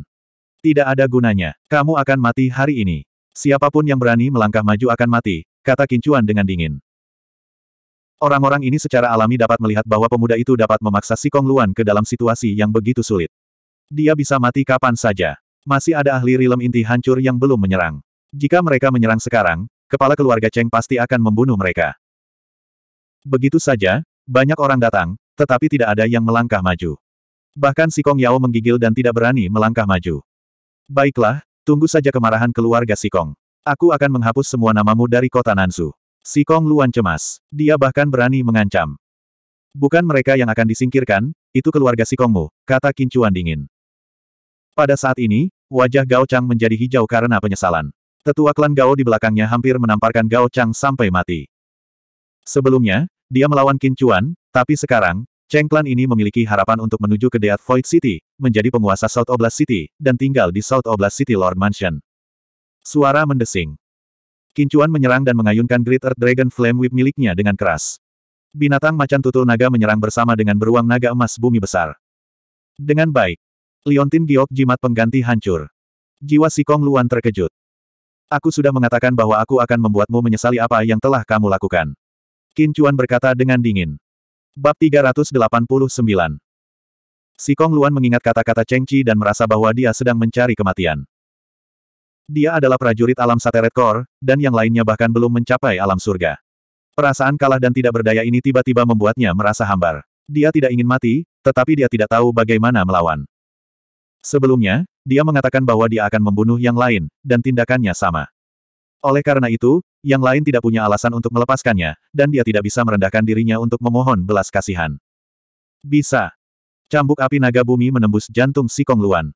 Tidak ada gunanya, kamu akan mati hari ini. Siapapun yang berani melangkah maju akan mati, kata Kincuan dengan dingin. Orang-orang ini secara alami dapat melihat bahwa pemuda itu dapat memaksa si Kong Luan ke dalam situasi yang begitu sulit. Dia bisa mati kapan saja masih ada ahli rilem inti hancur yang belum menyerang. Jika mereka menyerang sekarang, kepala keluarga Cheng pasti akan membunuh mereka. Begitu saja, banyak orang datang, tetapi tidak ada yang melangkah maju. Bahkan si Kong Yao menggigil dan tidak berani melangkah maju. Baiklah, tunggu saja kemarahan keluarga si Kong. Aku akan menghapus semua namamu dari kota Nansu. Si Kong Luan cemas. Dia bahkan berani mengancam. Bukan mereka yang akan disingkirkan, itu keluarga si Kongmu, kata Kincuan dingin. Pada saat ini, Wajah Gao Chang menjadi hijau karena penyesalan. Tetua klan Gao di belakangnya hampir menamparkan Gao Chang sampai mati. Sebelumnya, dia melawan Qin Chuan, tapi sekarang, Cheng Clan ini memiliki harapan untuk menuju ke Death Void City, menjadi penguasa South Oblast City, dan tinggal di South Oblast City Lord Mansion. Suara mendesing. Qin Chuan menyerang dan mengayunkan Great Earth Dragon Flame Whip miliknya dengan keras. Binatang macan tutul naga menyerang bersama dengan beruang naga emas bumi besar. Dengan baik, Liontin giok jimat pengganti hancur. Jiwa Sikong Luan terkejut. Aku sudah mengatakan bahwa aku akan membuatmu menyesali apa yang telah kamu lakukan. Qin Chuan berkata dengan dingin. Bab 389 Si Luan mengingat kata-kata Cheng Chi dan merasa bahwa dia sedang mencari kematian. Dia adalah prajurit alam Sateret Kor, dan yang lainnya bahkan belum mencapai alam surga. Perasaan kalah dan tidak berdaya ini tiba-tiba membuatnya merasa hambar. Dia tidak ingin mati, tetapi dia tidak tahu bagaimana melawan. Sebelumnya, dia mengatakan bahwa dia akan membunuh yang lain, dan tindakannya sama. Oleh karena itu, yang lain tidak punya alasan untuk melepaskannya, dan dia tidak bisa merendahkan dirinya untuk memohon belas kasihan. Bisa. Cambuk api naga bumi menembus jantung si Luan.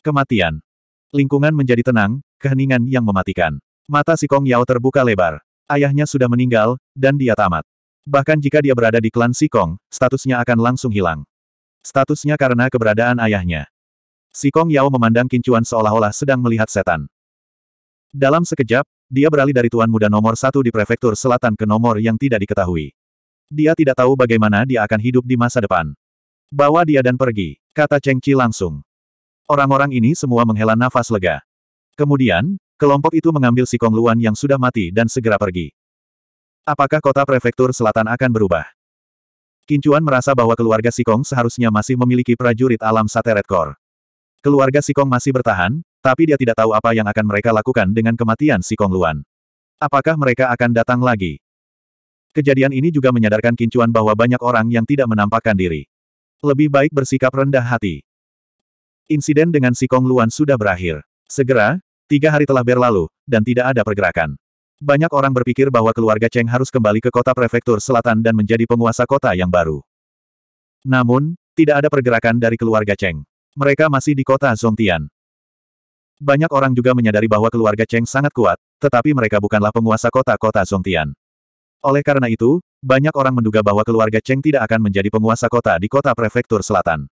Kematian. Lingkungan menjadi tenang, keheningan yang mematikan. Mata si Kong Yao terbuka lebar. Ayahnya sudah meninggal, dan dia tamat. Bahkan jika dia berada di klan Sikong, statusnya akan langsung hilang. Statusnya karena keberadaan ayahnya. Si Kong Yao memandang Kincuan seolah-olah sedang melihat setan. Dalam sekejap, dia beralih dari tuan muda nomor satu di prefektur selatan ke nomor yang tidak diketahui. Dia tidak tahu bagaimana dia akan hidup di masa depan. Bawa dia dan pergi, kata Cheng Chi langsung. Orang-orang ini semua menghela nafas lega. Kemudian, kelompok itu mengambil si Kong Luan yang sudah mati dan segera pergi. Apakah kota prefektur selatan akan berubah? Kincuan merasa bahwa keluarga Sikong seharusnya masih memiliki prajurit alam Sateret Kor. Keluarga Sikong masih bertahan, tapi dia tidak tahu apa yang akan mereka lakukan dengan kematian Sikong Luan. Apakah mereka akan datang lagi? Kejadian ini juga menyadarkan Kincuan bahwa banyak orang yang tidak menampakkan diri. Lebih baik bersikap rendah hati. Insiden dengan Sikong Luan sudah berakhir. Segera, tiga hari telah berlalu, dan tidak ada pergerakan. Banyak orang berpikir bahwa keluarga Cheng harus kembali ke kota prefektur selatan dan menjadi penguasa kota yang baru. Namun, tidak ada pergerakan dari keluarga Cheng. Mereka masih di kota Zongtian. Banyak orang juga menyadari bahwa keluarga Cheng sangat kuat, tetapi mereka bukanlah penguasa kota-kota Zongtian. Oleh karena itu, banyak orang menduga bahwa keluarga Cheng tidak akan menjadi penguasa kota di kota prefektur selatan.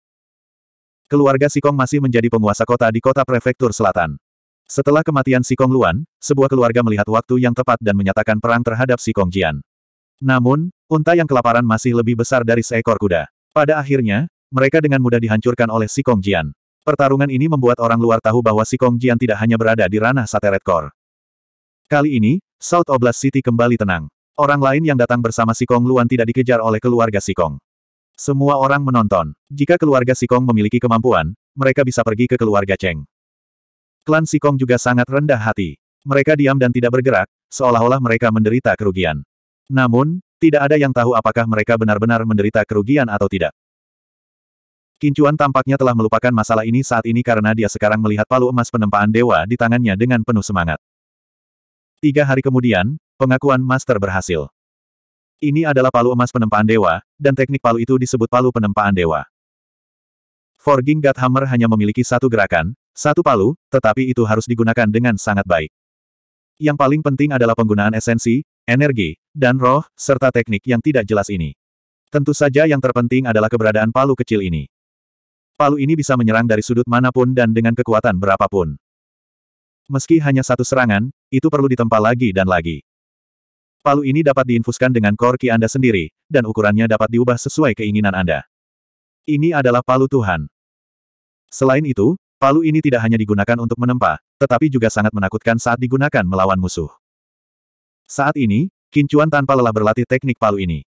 Keluarga Sikong masih menjadi penguasa kota di kota prefektur selatan. Setelah kematian Sikong Luan, sebuah keluarga melihat waktu yang tepat dan menyatakan perang terhadap Sikong Jian. Namun, unta yang kelaparan masih lebih besar dari seekor kuda. Pada akhirnya, mereka dengan mudah dihancurkan oleh si Kong Jian. Pertarungan ini membuat orang luar tahu bahwa si Kong Jian tidak hanya berada di ranah Satellite Core. Kali ini, South Oblast City kembali tenang. Orang lain yang datang bersama si Kong Luan tidak dikejar oleh keluarga si Kong. Semua orang menonton. Jika keluarga si Kong memiliki kemampuan, mereka bisa pergi ke keluarga Cheng. Klan si Kong juga sangat rendah hati. Mereka diam dan tidak bergerak, seolah-olah mereka menderita kerugian. Namun, tidak ada yang tahu apakah mereka benar-benar menderita kerugian atau tidak. Kincuan tampaknya telah melupakan masalah ini saat ini karena dia sekarang melihat palu emas penempaan dewa di tangannya dengan penuh semangat. Tiga hari kemudian, pengakuan master berhasil. Ini adalah palu emas penempaan dewa, dan teknik palu itu disebut palu penempaan dewa. Forging God Hammer hanya memiliki satu gerakan, satu palu, tetapi itu harus digunakan dengan sangat baik. Yang paling penting adalah penggunaan esensi, energi, dan roh, serta teknik yang tidak jelas ini. Tentu saja yang terpenting adalah keberadaan palu kecil ini palu ini bisa menyerang dari sudut manapun dan dengan kekuatan berapapun. Meski hanya satu serangan, itu perlu ditempa lagi dan lagi. Palu ini dapat diinfuskan dengan korki Anda sendiri, dan ukurannya dapat diubah sesuai keinginan Anda. Ini adalah palu Tuhan. Selain itu, palu ini tidak hanya digunakan untuk menempa, tetapi juga sangat menakutkan saat digunakan melawan musuh. Saat ini, Kincuan tanpa lelah berlatih teknik palu ini.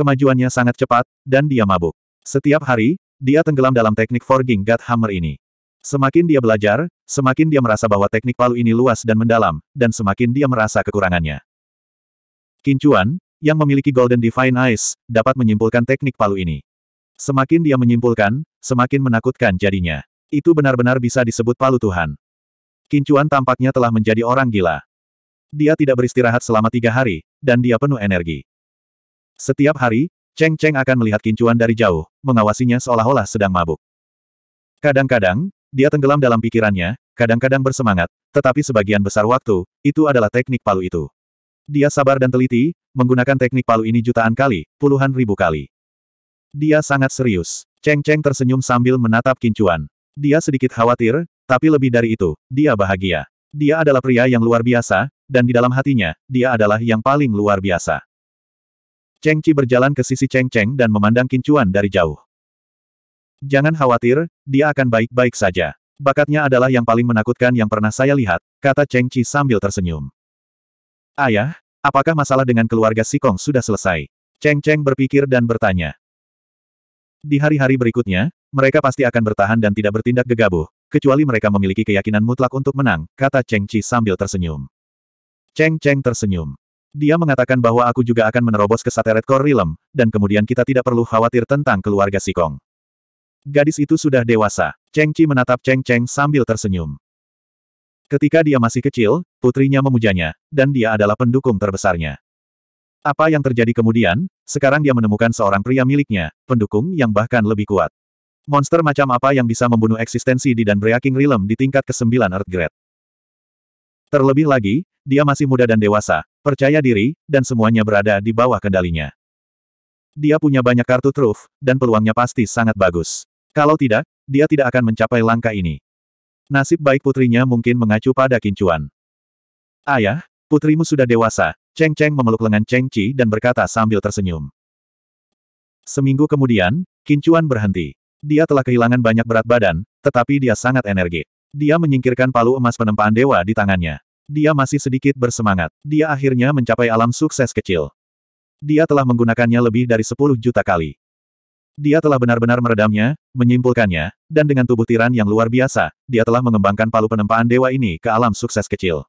Kemajuannya sangat cepat, dan dia mabuk. Setiap hari, dia tenggelam dalam teknik forging God Hammer ini. Semakin dia belajar, semakin dia merasa bahwa teknik palu ini luas dan mendalam, dan semakin dia merasa kekurangannya. Kincuan, yang memiliki Golden Divine Eyes, dapat menyimpulkan teknik palu ini. Semakin dia menyimpulkan, semakin menakutkan jadinya. Itu benar-benar bisa disebut palu Tuhan. Kincuan tampaknya telah menjadi orang gila. Dia tidak beristirahat selama tiga hari, dan dia penuh energi. Setiap hari, Cheng Cheng akan melihat kincuan dari jauh, mengawasinya seolah-olah sedang mabuk. Kadang-kadang, dia tenggelam dalam pikirannya, kadang-kadang bersemangat, tetapi sebagian besar waktu, itu adalah teknik palu itu. Dia sabar dan teliti, menggunakan teknik palu ini jutaan kali, puluhan ribu kali. Dia sangat serius. Cheng Cheng tersenyum sambil menatap kincuan. Dia sedikit khawatir, tapi lebih dari itu, dia bahagia. Dia adalah pria yang luar biasa, dan di dalam hatinya, dia adalah yang paling luar biasa. Cheng Qi berjalan ke sisi Cheng Cheng dan memandang Kincuan dari jauh. Jangan khawatir, dia akan baik-baik saja. Bakatnya adalah yang paling menakutkan yang pernah saya lihat, kata Cheng Qi sambil tersenyum. Ayah, apakah masalah dengan keluarga Sikong sudah selesai? Cheng Cheng berpikir dan bertanya. Di hari-hari berikutnya, mereka pasti akan bertahan dan tidak bertindak gegabah, kecuali mereka memiliki keyakinan mutlak untuk menang, kata Cheng Qi sambil tersenyum. Cheng Cheng tersenyum. Dia mengatakan bahwa aku juga akan menerobos ke Sateret Core Realm, dan kemudian kita tidak perlu khawatir tentang keluarga Sikong. Gadis itu sudah dewasa. Cheng Chi menatap Cheng Cheng sambil tersenyum. Ketika dia masih kecil, putrinya memujanya, dan dia adalah pendukung terbesarnya. Apa yang terjadi kemudian, sekarang dia menemukan seorang pria miliknya, pendukung yang bahkan lebih kuat. Monster macam apa yang bisa membunuh eksistensi di dan Breaking Realm di tingkat ke-9 Earth Grade? Terlebih lagi, dia masih muda dan dewasa, percaya diri, dan semuanya berada di bawah kendalinya. Dia punya banyak kartu truf, dan peluangnya pasti sangat bagus. Kalau tidak, dia tidak akan mencapai langkah ini. Nasib baik putrinya mungkin mengacu pada kincuan. Ayah, putrimu sudah dewasa, Cheng Cheng memeluk lengan Cheng Chi dan berkata sambil tersenyum. Seminggu kemudian, kincuan berhenti. Dia telah kehilangan banyak berat badan, tetapi dia sangat energik. Dia menyingkirkan palu emas penempaan dewa di tangannya. Dia masih sedikit bersemangat. Dia akhirnya mencapai alam sukses kecil. Dia telah menggunakannya lebih dari 10 juta kali. Dia telah benar-benar meredamnya, menyimpulkannya, dan dengan tubuh tiran yang luar biasa, dia telah mengembangkan palu penempaan dewa ini ke alam sukses kecil.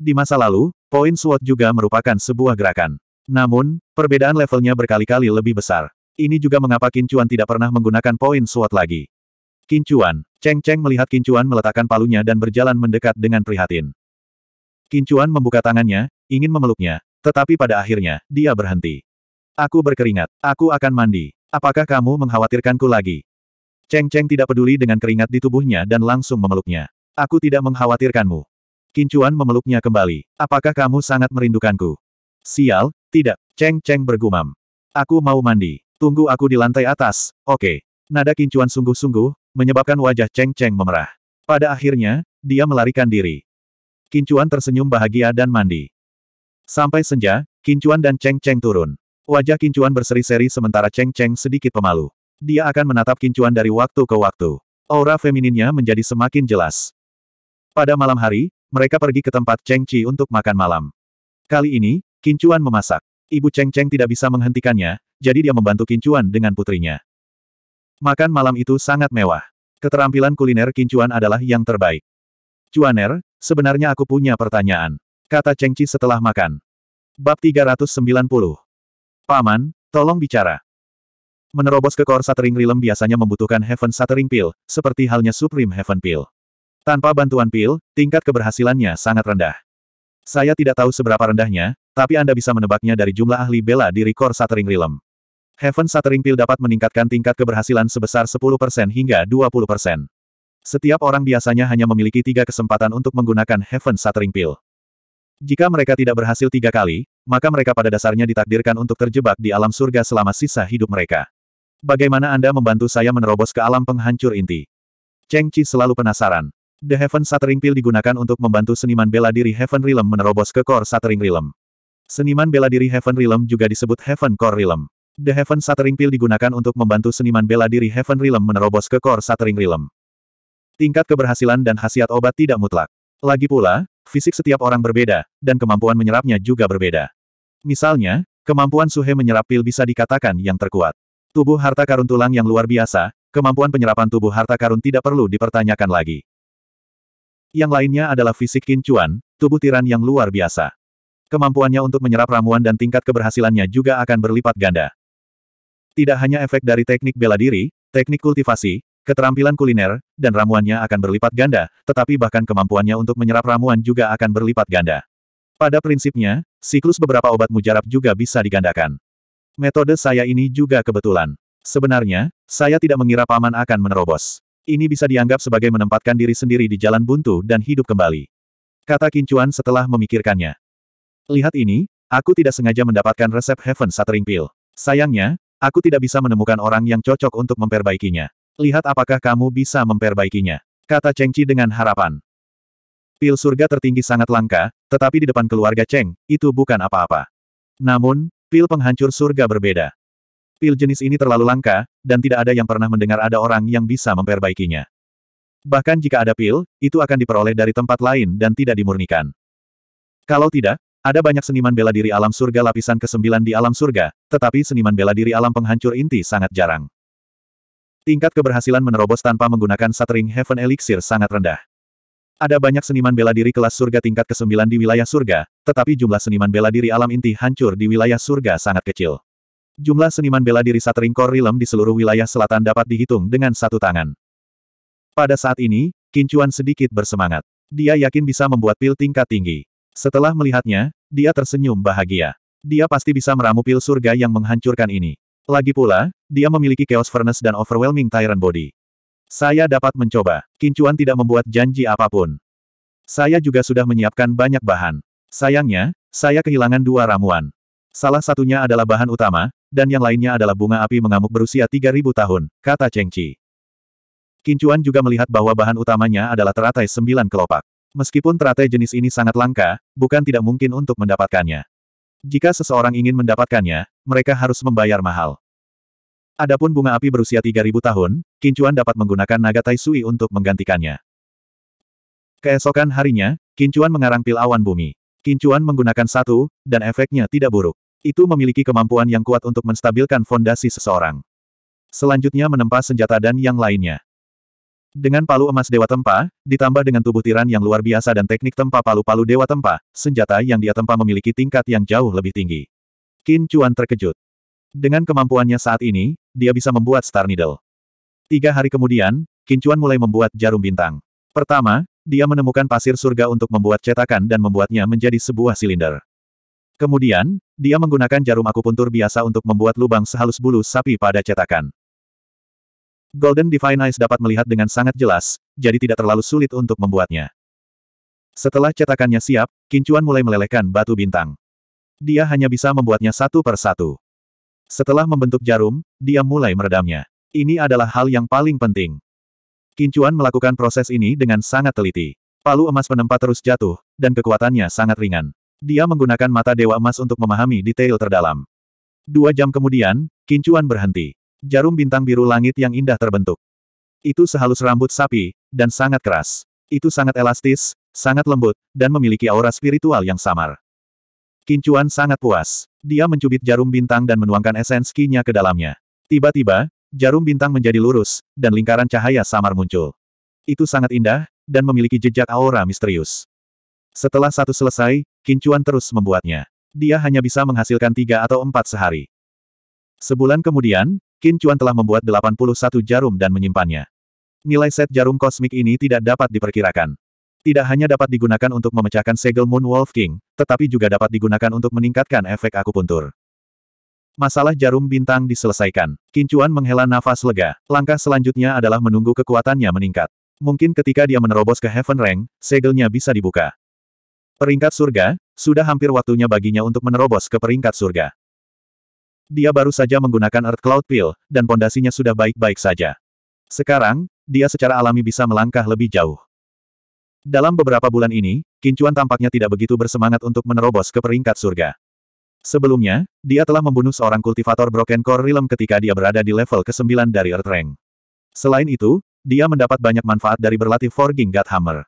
Di masa lalu, poin SWOT juga merupakan sebuah gerakan. Namun, perbedaan levelnya berkali-kali lebih besar. Ini juga mengapa Kincuan tidak pernah menggunakan poin SWOT lagi. Kincuan. Cheng Cheng melihat Kincuan meletakkan palunya dan berjalan mendekat dengan prihatin. Kincuan membuka tangannya, ingin memeluknya, tetapi pada akhirnya, dia berhenti. Aku berkeringat. Aku akan mandi. Apakah kamu mengkhawatirkanku lagi? Cheng Cheng tidak peduli dengan keringat di tubuhnya dan langsung memeluknya. Aku tidak mengkhawatirkanmu. Kincuan memeluknya kembali. Apakah kamu sangat merindukanku? Sial, tidak. Cheng Cheng bergumam. Aku mau mandi. Tunggu aku di lantai atas, oke. Okay. Nada Kincuan sungguh-sungguh, menyebabkan wajah Cheng Cheng memerah. Pada akhirnya, dia melarikan diri. Kincuan tersenyum bahagia dan mandi. Sampai senja, Kincuan dan Cheng Cheng turun. Wajah Kincuan berseri-seri sementara Cheng Cheng sedikit pemalu. Dia akan menatap Kincuan dari waktu ke waktu. Aura femininnya menjadi semakin jelas. Pada malam hari, mereka pergi ke tempat Cheng Chi untuk makan malam. Kali ini, Kincuan memasak. Ibu Cheng Cheng tidak bisa menghentikannya, jadi dia membantu Kincuan dengan putrinya. Makan malam itu sangat mewah. Keterampilan kuliner Kincuan adalah yang terbaik. Cuaner, sebenarnya aku punya pertanyaan. Kata Chengci setelah makan. Bab 390. Paman, tolong bicara. Menerobos ke core Shattering Rilem biasanya membutuhkan Heaven Shattering Pill, seperti halnya Supreme Heaven Pill. Tanpa bantuan pil, tingkat keberhasilannya sangat rendah. Saya tidak tahu seberapa rendahnya, tapi Anda bisa menebaknya dari jumlah ahli bela diri core Shattering Rilem. Heaven Shattering Pill dapat meningkatkan tingkat keberhasilan sebesar 10% hingga 20%. Setiap orang biasanya hanya memiliki tiga kesempatan untuk menggunakan Heaven Shattering Pill. Jika mereka tidak berhasil tiga kali, maka mereka pada dasarnya ditakdirkan untuk terjebak di alam surga selama sisa hidup mereka. Bagaimana Anda membantu saya menerobos ke alam penghancur inti? Cheng Chi selalu penasaran. The Heaven Shattering Pill digunakan untuk membantu seniman bela diri Heaven Realm menerobos ke Core Shattering Realm. Seniman bela diri Heaven Realm juga disebut Heaven Core Realm. The Heaven Shattering Pill digunakan untuk membantu seniman bela diri Heaven Realm menerobos ke core Shattering Realm. Tingkat keberhasilan dan khasiat obat tidak mutlak. Lagi pula, fisik setiap orang berbeda, dan kemampuan menyerapnya juga berbeda. Misalnya, kemampuan Suhe menyerap pil bisa dikatakan yang terkuat. Tubuh harta karun tulang yang luar biasa, kemampuan penyerapan tubuh harta karun tidak perlu dipertanyakan lagi. Yang lainnya adalah fisik kincuan, tubuh tiran yang luar biasa. Kemampuannya untuk menyerap ramuan dan tingkat keberhasilannya juga akan berlipat ganda. Tidak hanya efek dari teknik bela diri, teknik kultivasi, keterampilan kuliner, dan ramuannya akan berlipat ganda, tetapi bahkan kemampuannya untuk menyerap ramuan juga akan berlipat ganda. Pada prinsipnya, siklus beberapa obat mujarab juga bisa digandakan. Metode saya ini juga kebetulan. Sebenarnya, saya tidak mengira paman akan menerobos. Ini bisa dianggap sebagai menempatkan diri sendiri di jalan buntu dan hidup kembali. Kata Kincuan setelah memikirkannya. Lihat ini, aku tidak sengaja mendapatkan resep Heaven Shattering Pill. Sayangnya, Aku tidak bisa menemukan orang yang cocok untuk memperbaikinya. Lihat apakah kamu bisa memperbaikinya. Kata Cheng Chi dengan harapan. Pil surga tertinggi sangat langka, tetapi di depan keluarga Cheng, itu bukan apa-apa. Namun, pil penghancur surga berbeda. Pil jenis ini terlalu langka, dan tidak ada yang pernah mendengar ada orang yang bisa memperbaikinya. Bahkan jika ada pil, itu akan diperoleh dari tempat lain dan tidak dimurnikan. Kalau tidak, ada banyak seniman bela diri alam surga lapisan ke-9 di alam surga, tetapi seniman bela diri alam penghancur inti sangat jarang. Tingkat keberhasilan menerobos tanpa menggunakan Shattering Heaven Elixir sangat rendah. Ada banyak seniman bela diri kelas surga tingkat ke-9 di wilayah surga, tetapi jumlah seniman bela diri alam inti hancur di wilayah surga sangat kecil. Jumlah seniman bela diri Shattering Core Realm di seluruh wilayah selatan dapat dihitung dengan satu tangan. Pada saat ini, Kincuan sedikit bersemangat. Dia yakin bisa membuat pil tingkat tinggi. Setelah melihatnya, dia tersenyum bahagia. Dia pasti bisa meramu pil surga yang menghancurkan ini. Lagi pula, dia memiliki Chaos Furnace dan Overwhelming Tyrant Body. Saya dapat mencoba. Kincuan tidak membuat janji apapun. Saya juga sudah menyiapkan banyak bahan. Sayangnya, saya kehilangan dua ramuan. Salah satunya adalah bahan utama, dan yang lainnya adalah bunga api mengamuk berusia 3000 tahun, kata Cheng Chi. Kincuan juga melihat bahwa bahan utamanya adalah teratai sembilan kelopak. Meskipun teratai jenis ini sangat langka, bukan tidak mungkin untuk mendapatkannya. Jika seseorang ingin mendapatkannya, mereka harus membayar mahal. Adapun bunga api berusia 3000 tahun, Kincuan dapat menggunakan naga Taisui untuk menggantikannya. Keesokan harinya, Kincuan mengarang pil awan bumi. Kincuan menggunakan satu, dan efeknya tidak buruk. Itu memiliki kemampuan yang kuat untuk menstabilkan fondasi seseorang. Selanjutnya menempa senjata dan yang lainnya. Dengan palu emas Dewa Tempa, ditambah dengan tubuh tiran yang luar biasa dan teknik tempa palu-palu Dewa Tempa, senjata yang dia tempa memiliki tingkat yang jauh lebih tinggi. Qin Chuan terkejut. Dengan kemampuannya saat ini, dia bisa membuat Star Needle. Tiga hari kemudian, Qin Chuan mulai membuat jarum bintang. Pertama, dia menemukan pasir surga untuk membuat cetakan dan membuatnya menjadi sebuah silinder. Kemudian, dia menggunakan jarum akupuntur biasa untuk membuat lubang sehalus bulu sapi pada cetakan. Golden Divine Eyes dapat melihat dengan sangat jelas, jadi tidak terlalu sulit untuk membuatnya. Setelah cetakannya siap, Kincuan mulai melelehkan batu bintang. Dia hanya bisa membuatnya satu per satu. Setelah membentuk jarum, dia mulai meredamnya. Ini adalah hal yang paling penting. Kincuan melakukan proses ini dengan sangat teliti. Palu emas penempat terus jatuh, dan kekuatannya sangat ringan. Dia menggunakan mata dewa emas untuk memahami detail terdalam. Dua jam kemudian, Kincuan berhenti. Jarum bintang biru langit yang indah terbentuk. Itu sehalus rambut sapi, dan sangat keras. Itu sangat elastis, sangat lembut, dan memiliki aura spiritual yang samar. Kincuan sangat puas. Dia mencubit jarum bintang dan menuangkan esens kinya ke dalamnya. Tiba-tiba, jarum bintang menjadi lurus, dan lingkaran cahaya samar muncul. Itu sangat indah, dan memiliki jejak aura misterius. Setelah satu selesai, Kincuan terus membuatnya. Dia hanya bisa menghasilkan tiga atau empat sehari. Sebulan kemudian, Qin Chuan telah membuat 81 jarum dan menyimpannya. Nilai set jarum kosmik ini tidak dapat diperkirakan. Tidak hanya dapat digunakan untuk memecahkan segel Moon Wolf King, tetapi juga dapat digunakan untuk meningkatkan efek akupuntur. Masalah jarum bintang diselesaikan. Qin Chuan menghela nafas lega. Langkah selanjutnya adalah menunggu kekuatannya meningkat. Mungkin ketika dia menerobos ke Heaven Rank, segelnya bisa dibuka. Peringkat surga, sudah hampir waktunya baginya untuk menerobos ke peringkat surga dia baru saja menggunakan Earth Cloud Pill, dan pondasinya sudah baik-baik saja. Sekarang, dia secara alami bisa melangkah lebih jauh. Dalam beberapa bulan ini, Kincuan tampaknya tidak begitu bersemangat untuk menerobos ke peringkat surga. Sebelumnya, dia telah membunuh seorang kultivator Broken Core Realm ketika dia berada di level ke-9 dari Earth Rank. Selain itu, dia mendapat banyak manfaat dari berlatih Forging God Hammer.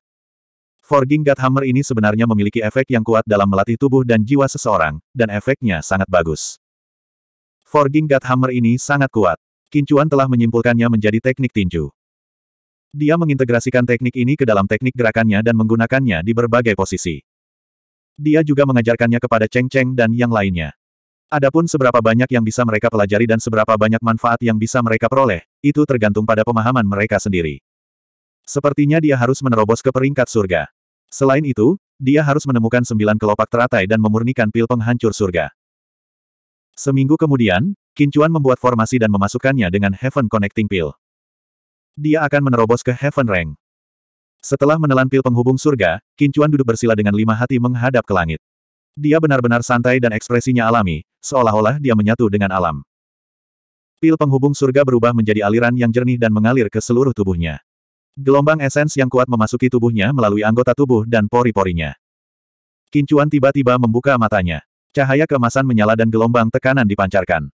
Forging God Hammer ini sebenarnya memiliki efek yang kuat dalam melatih tubuh dan jiwa seseorang, dan efeknya sangat bagus. Forging God Hammer ini sangat kuat. Kincuan telah menyimpulkannya menjadi teknik tinju. Dia mengintegrasikan teknik ini ke dalam teknik gerakannya dan menggunakannya di berbagai posisi. Dia juga mengajarkannya kepada Cheng Cheng dan yang lainnya. Adapun seberapa banyak yang bisa mereka pelajari dan seberapa banyak manfaat yang bisa mereka peroleh, itu tergantung pada pemahaman mereka sendiri. Sepertinya dia harus menerobos ke peringkat surga. Selain itu, dia harus menemukan sembilan kelopak teratai dan memurnikan pil penghancur surga. Seminggu kemudian, Kincuan membuat formasi dan memasukkannya dengan Heaven Connecting Pill. Dia akan menerobos ke Heaven Rank. Setelah menelan pil penghubung surga, Kincuan duduk bersila dengan lima hati menghadap ke langit. Dia benar-benar santai dan ekspresinya alami, seolah-olah dia menyatu dengan alam. Pil penghubung surga berubah menjadi aliran yang jernih dan mengalir ke seluruh tubuhnya. Gelombang esens yang kuat memasuki tubuhnya melalui anggota tubuh dan pori-porinya. Kincuan tiba-tiba membuka matanya. Cahaya kemasan menyala dan gelombang tekanan dipancarkan.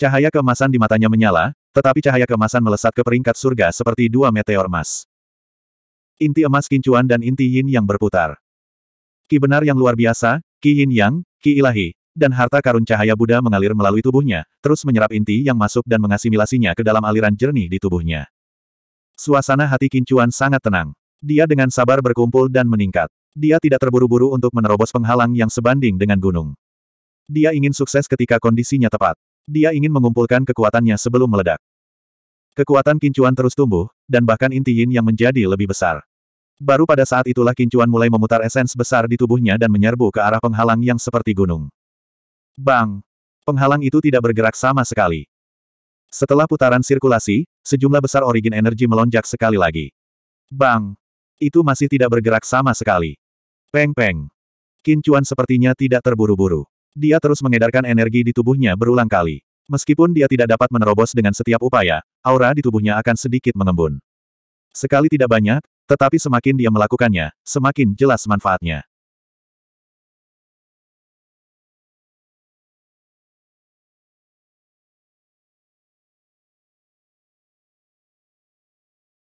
Cahaya kemasan di matanya menyala, tetapi cahaya kemasan melesat ke peringkat surga seperti dua meteor emas. Inti emas kincuan dan inti yin yang berputar. Ki benar yang luar biasa, ki yin yang, ki ilahi, dan harta karun cahaya Buddha mengalir melalui tubuhnya, terus menyerap inti yang masuk dan mengasimilasinya ke dalam aliran jernih di tubuhnya. Suasana hati kincuan sangat tenang. Dia dengan sabar berkumpul dan meningkat. Dia tidak terburu-buru untuk menerobos penghalang yang sebanding dengan gunung. Dia ingin sukses ketika kondisinya tepat. Dia ingin mengumpulkan kekuatannya sebelum meledak. Kekuatan kincuan terus tumbuh, dan bahkan inti yin yang menjadi lebih besar. Baru pada saat itulah kincuan mulai memutar esens besar di tubuhnya dan menyerbu ke arah penghalang yang seperti gunung. Bang! Penghalang itu tidak bergerak sama sekali. Setelah putaran sirkulasi, sejumlah besar origin energi melonjak sekali lagi. Bang! Itu masih tidak bergerak sama sekali. Peng-peng. Qin Chuan sepertinya tidak terburu-buru. Dia terus mengedarkan energi di tubuhnya berulang kali. Meskipun dia tidak dapat menerobos dengan setiap upaya, aura di tubuhnya akan sedikit mengembun. Sekali tidak banyak, tetapi semakin dia melakukannya, semakin jelas manfaatnya.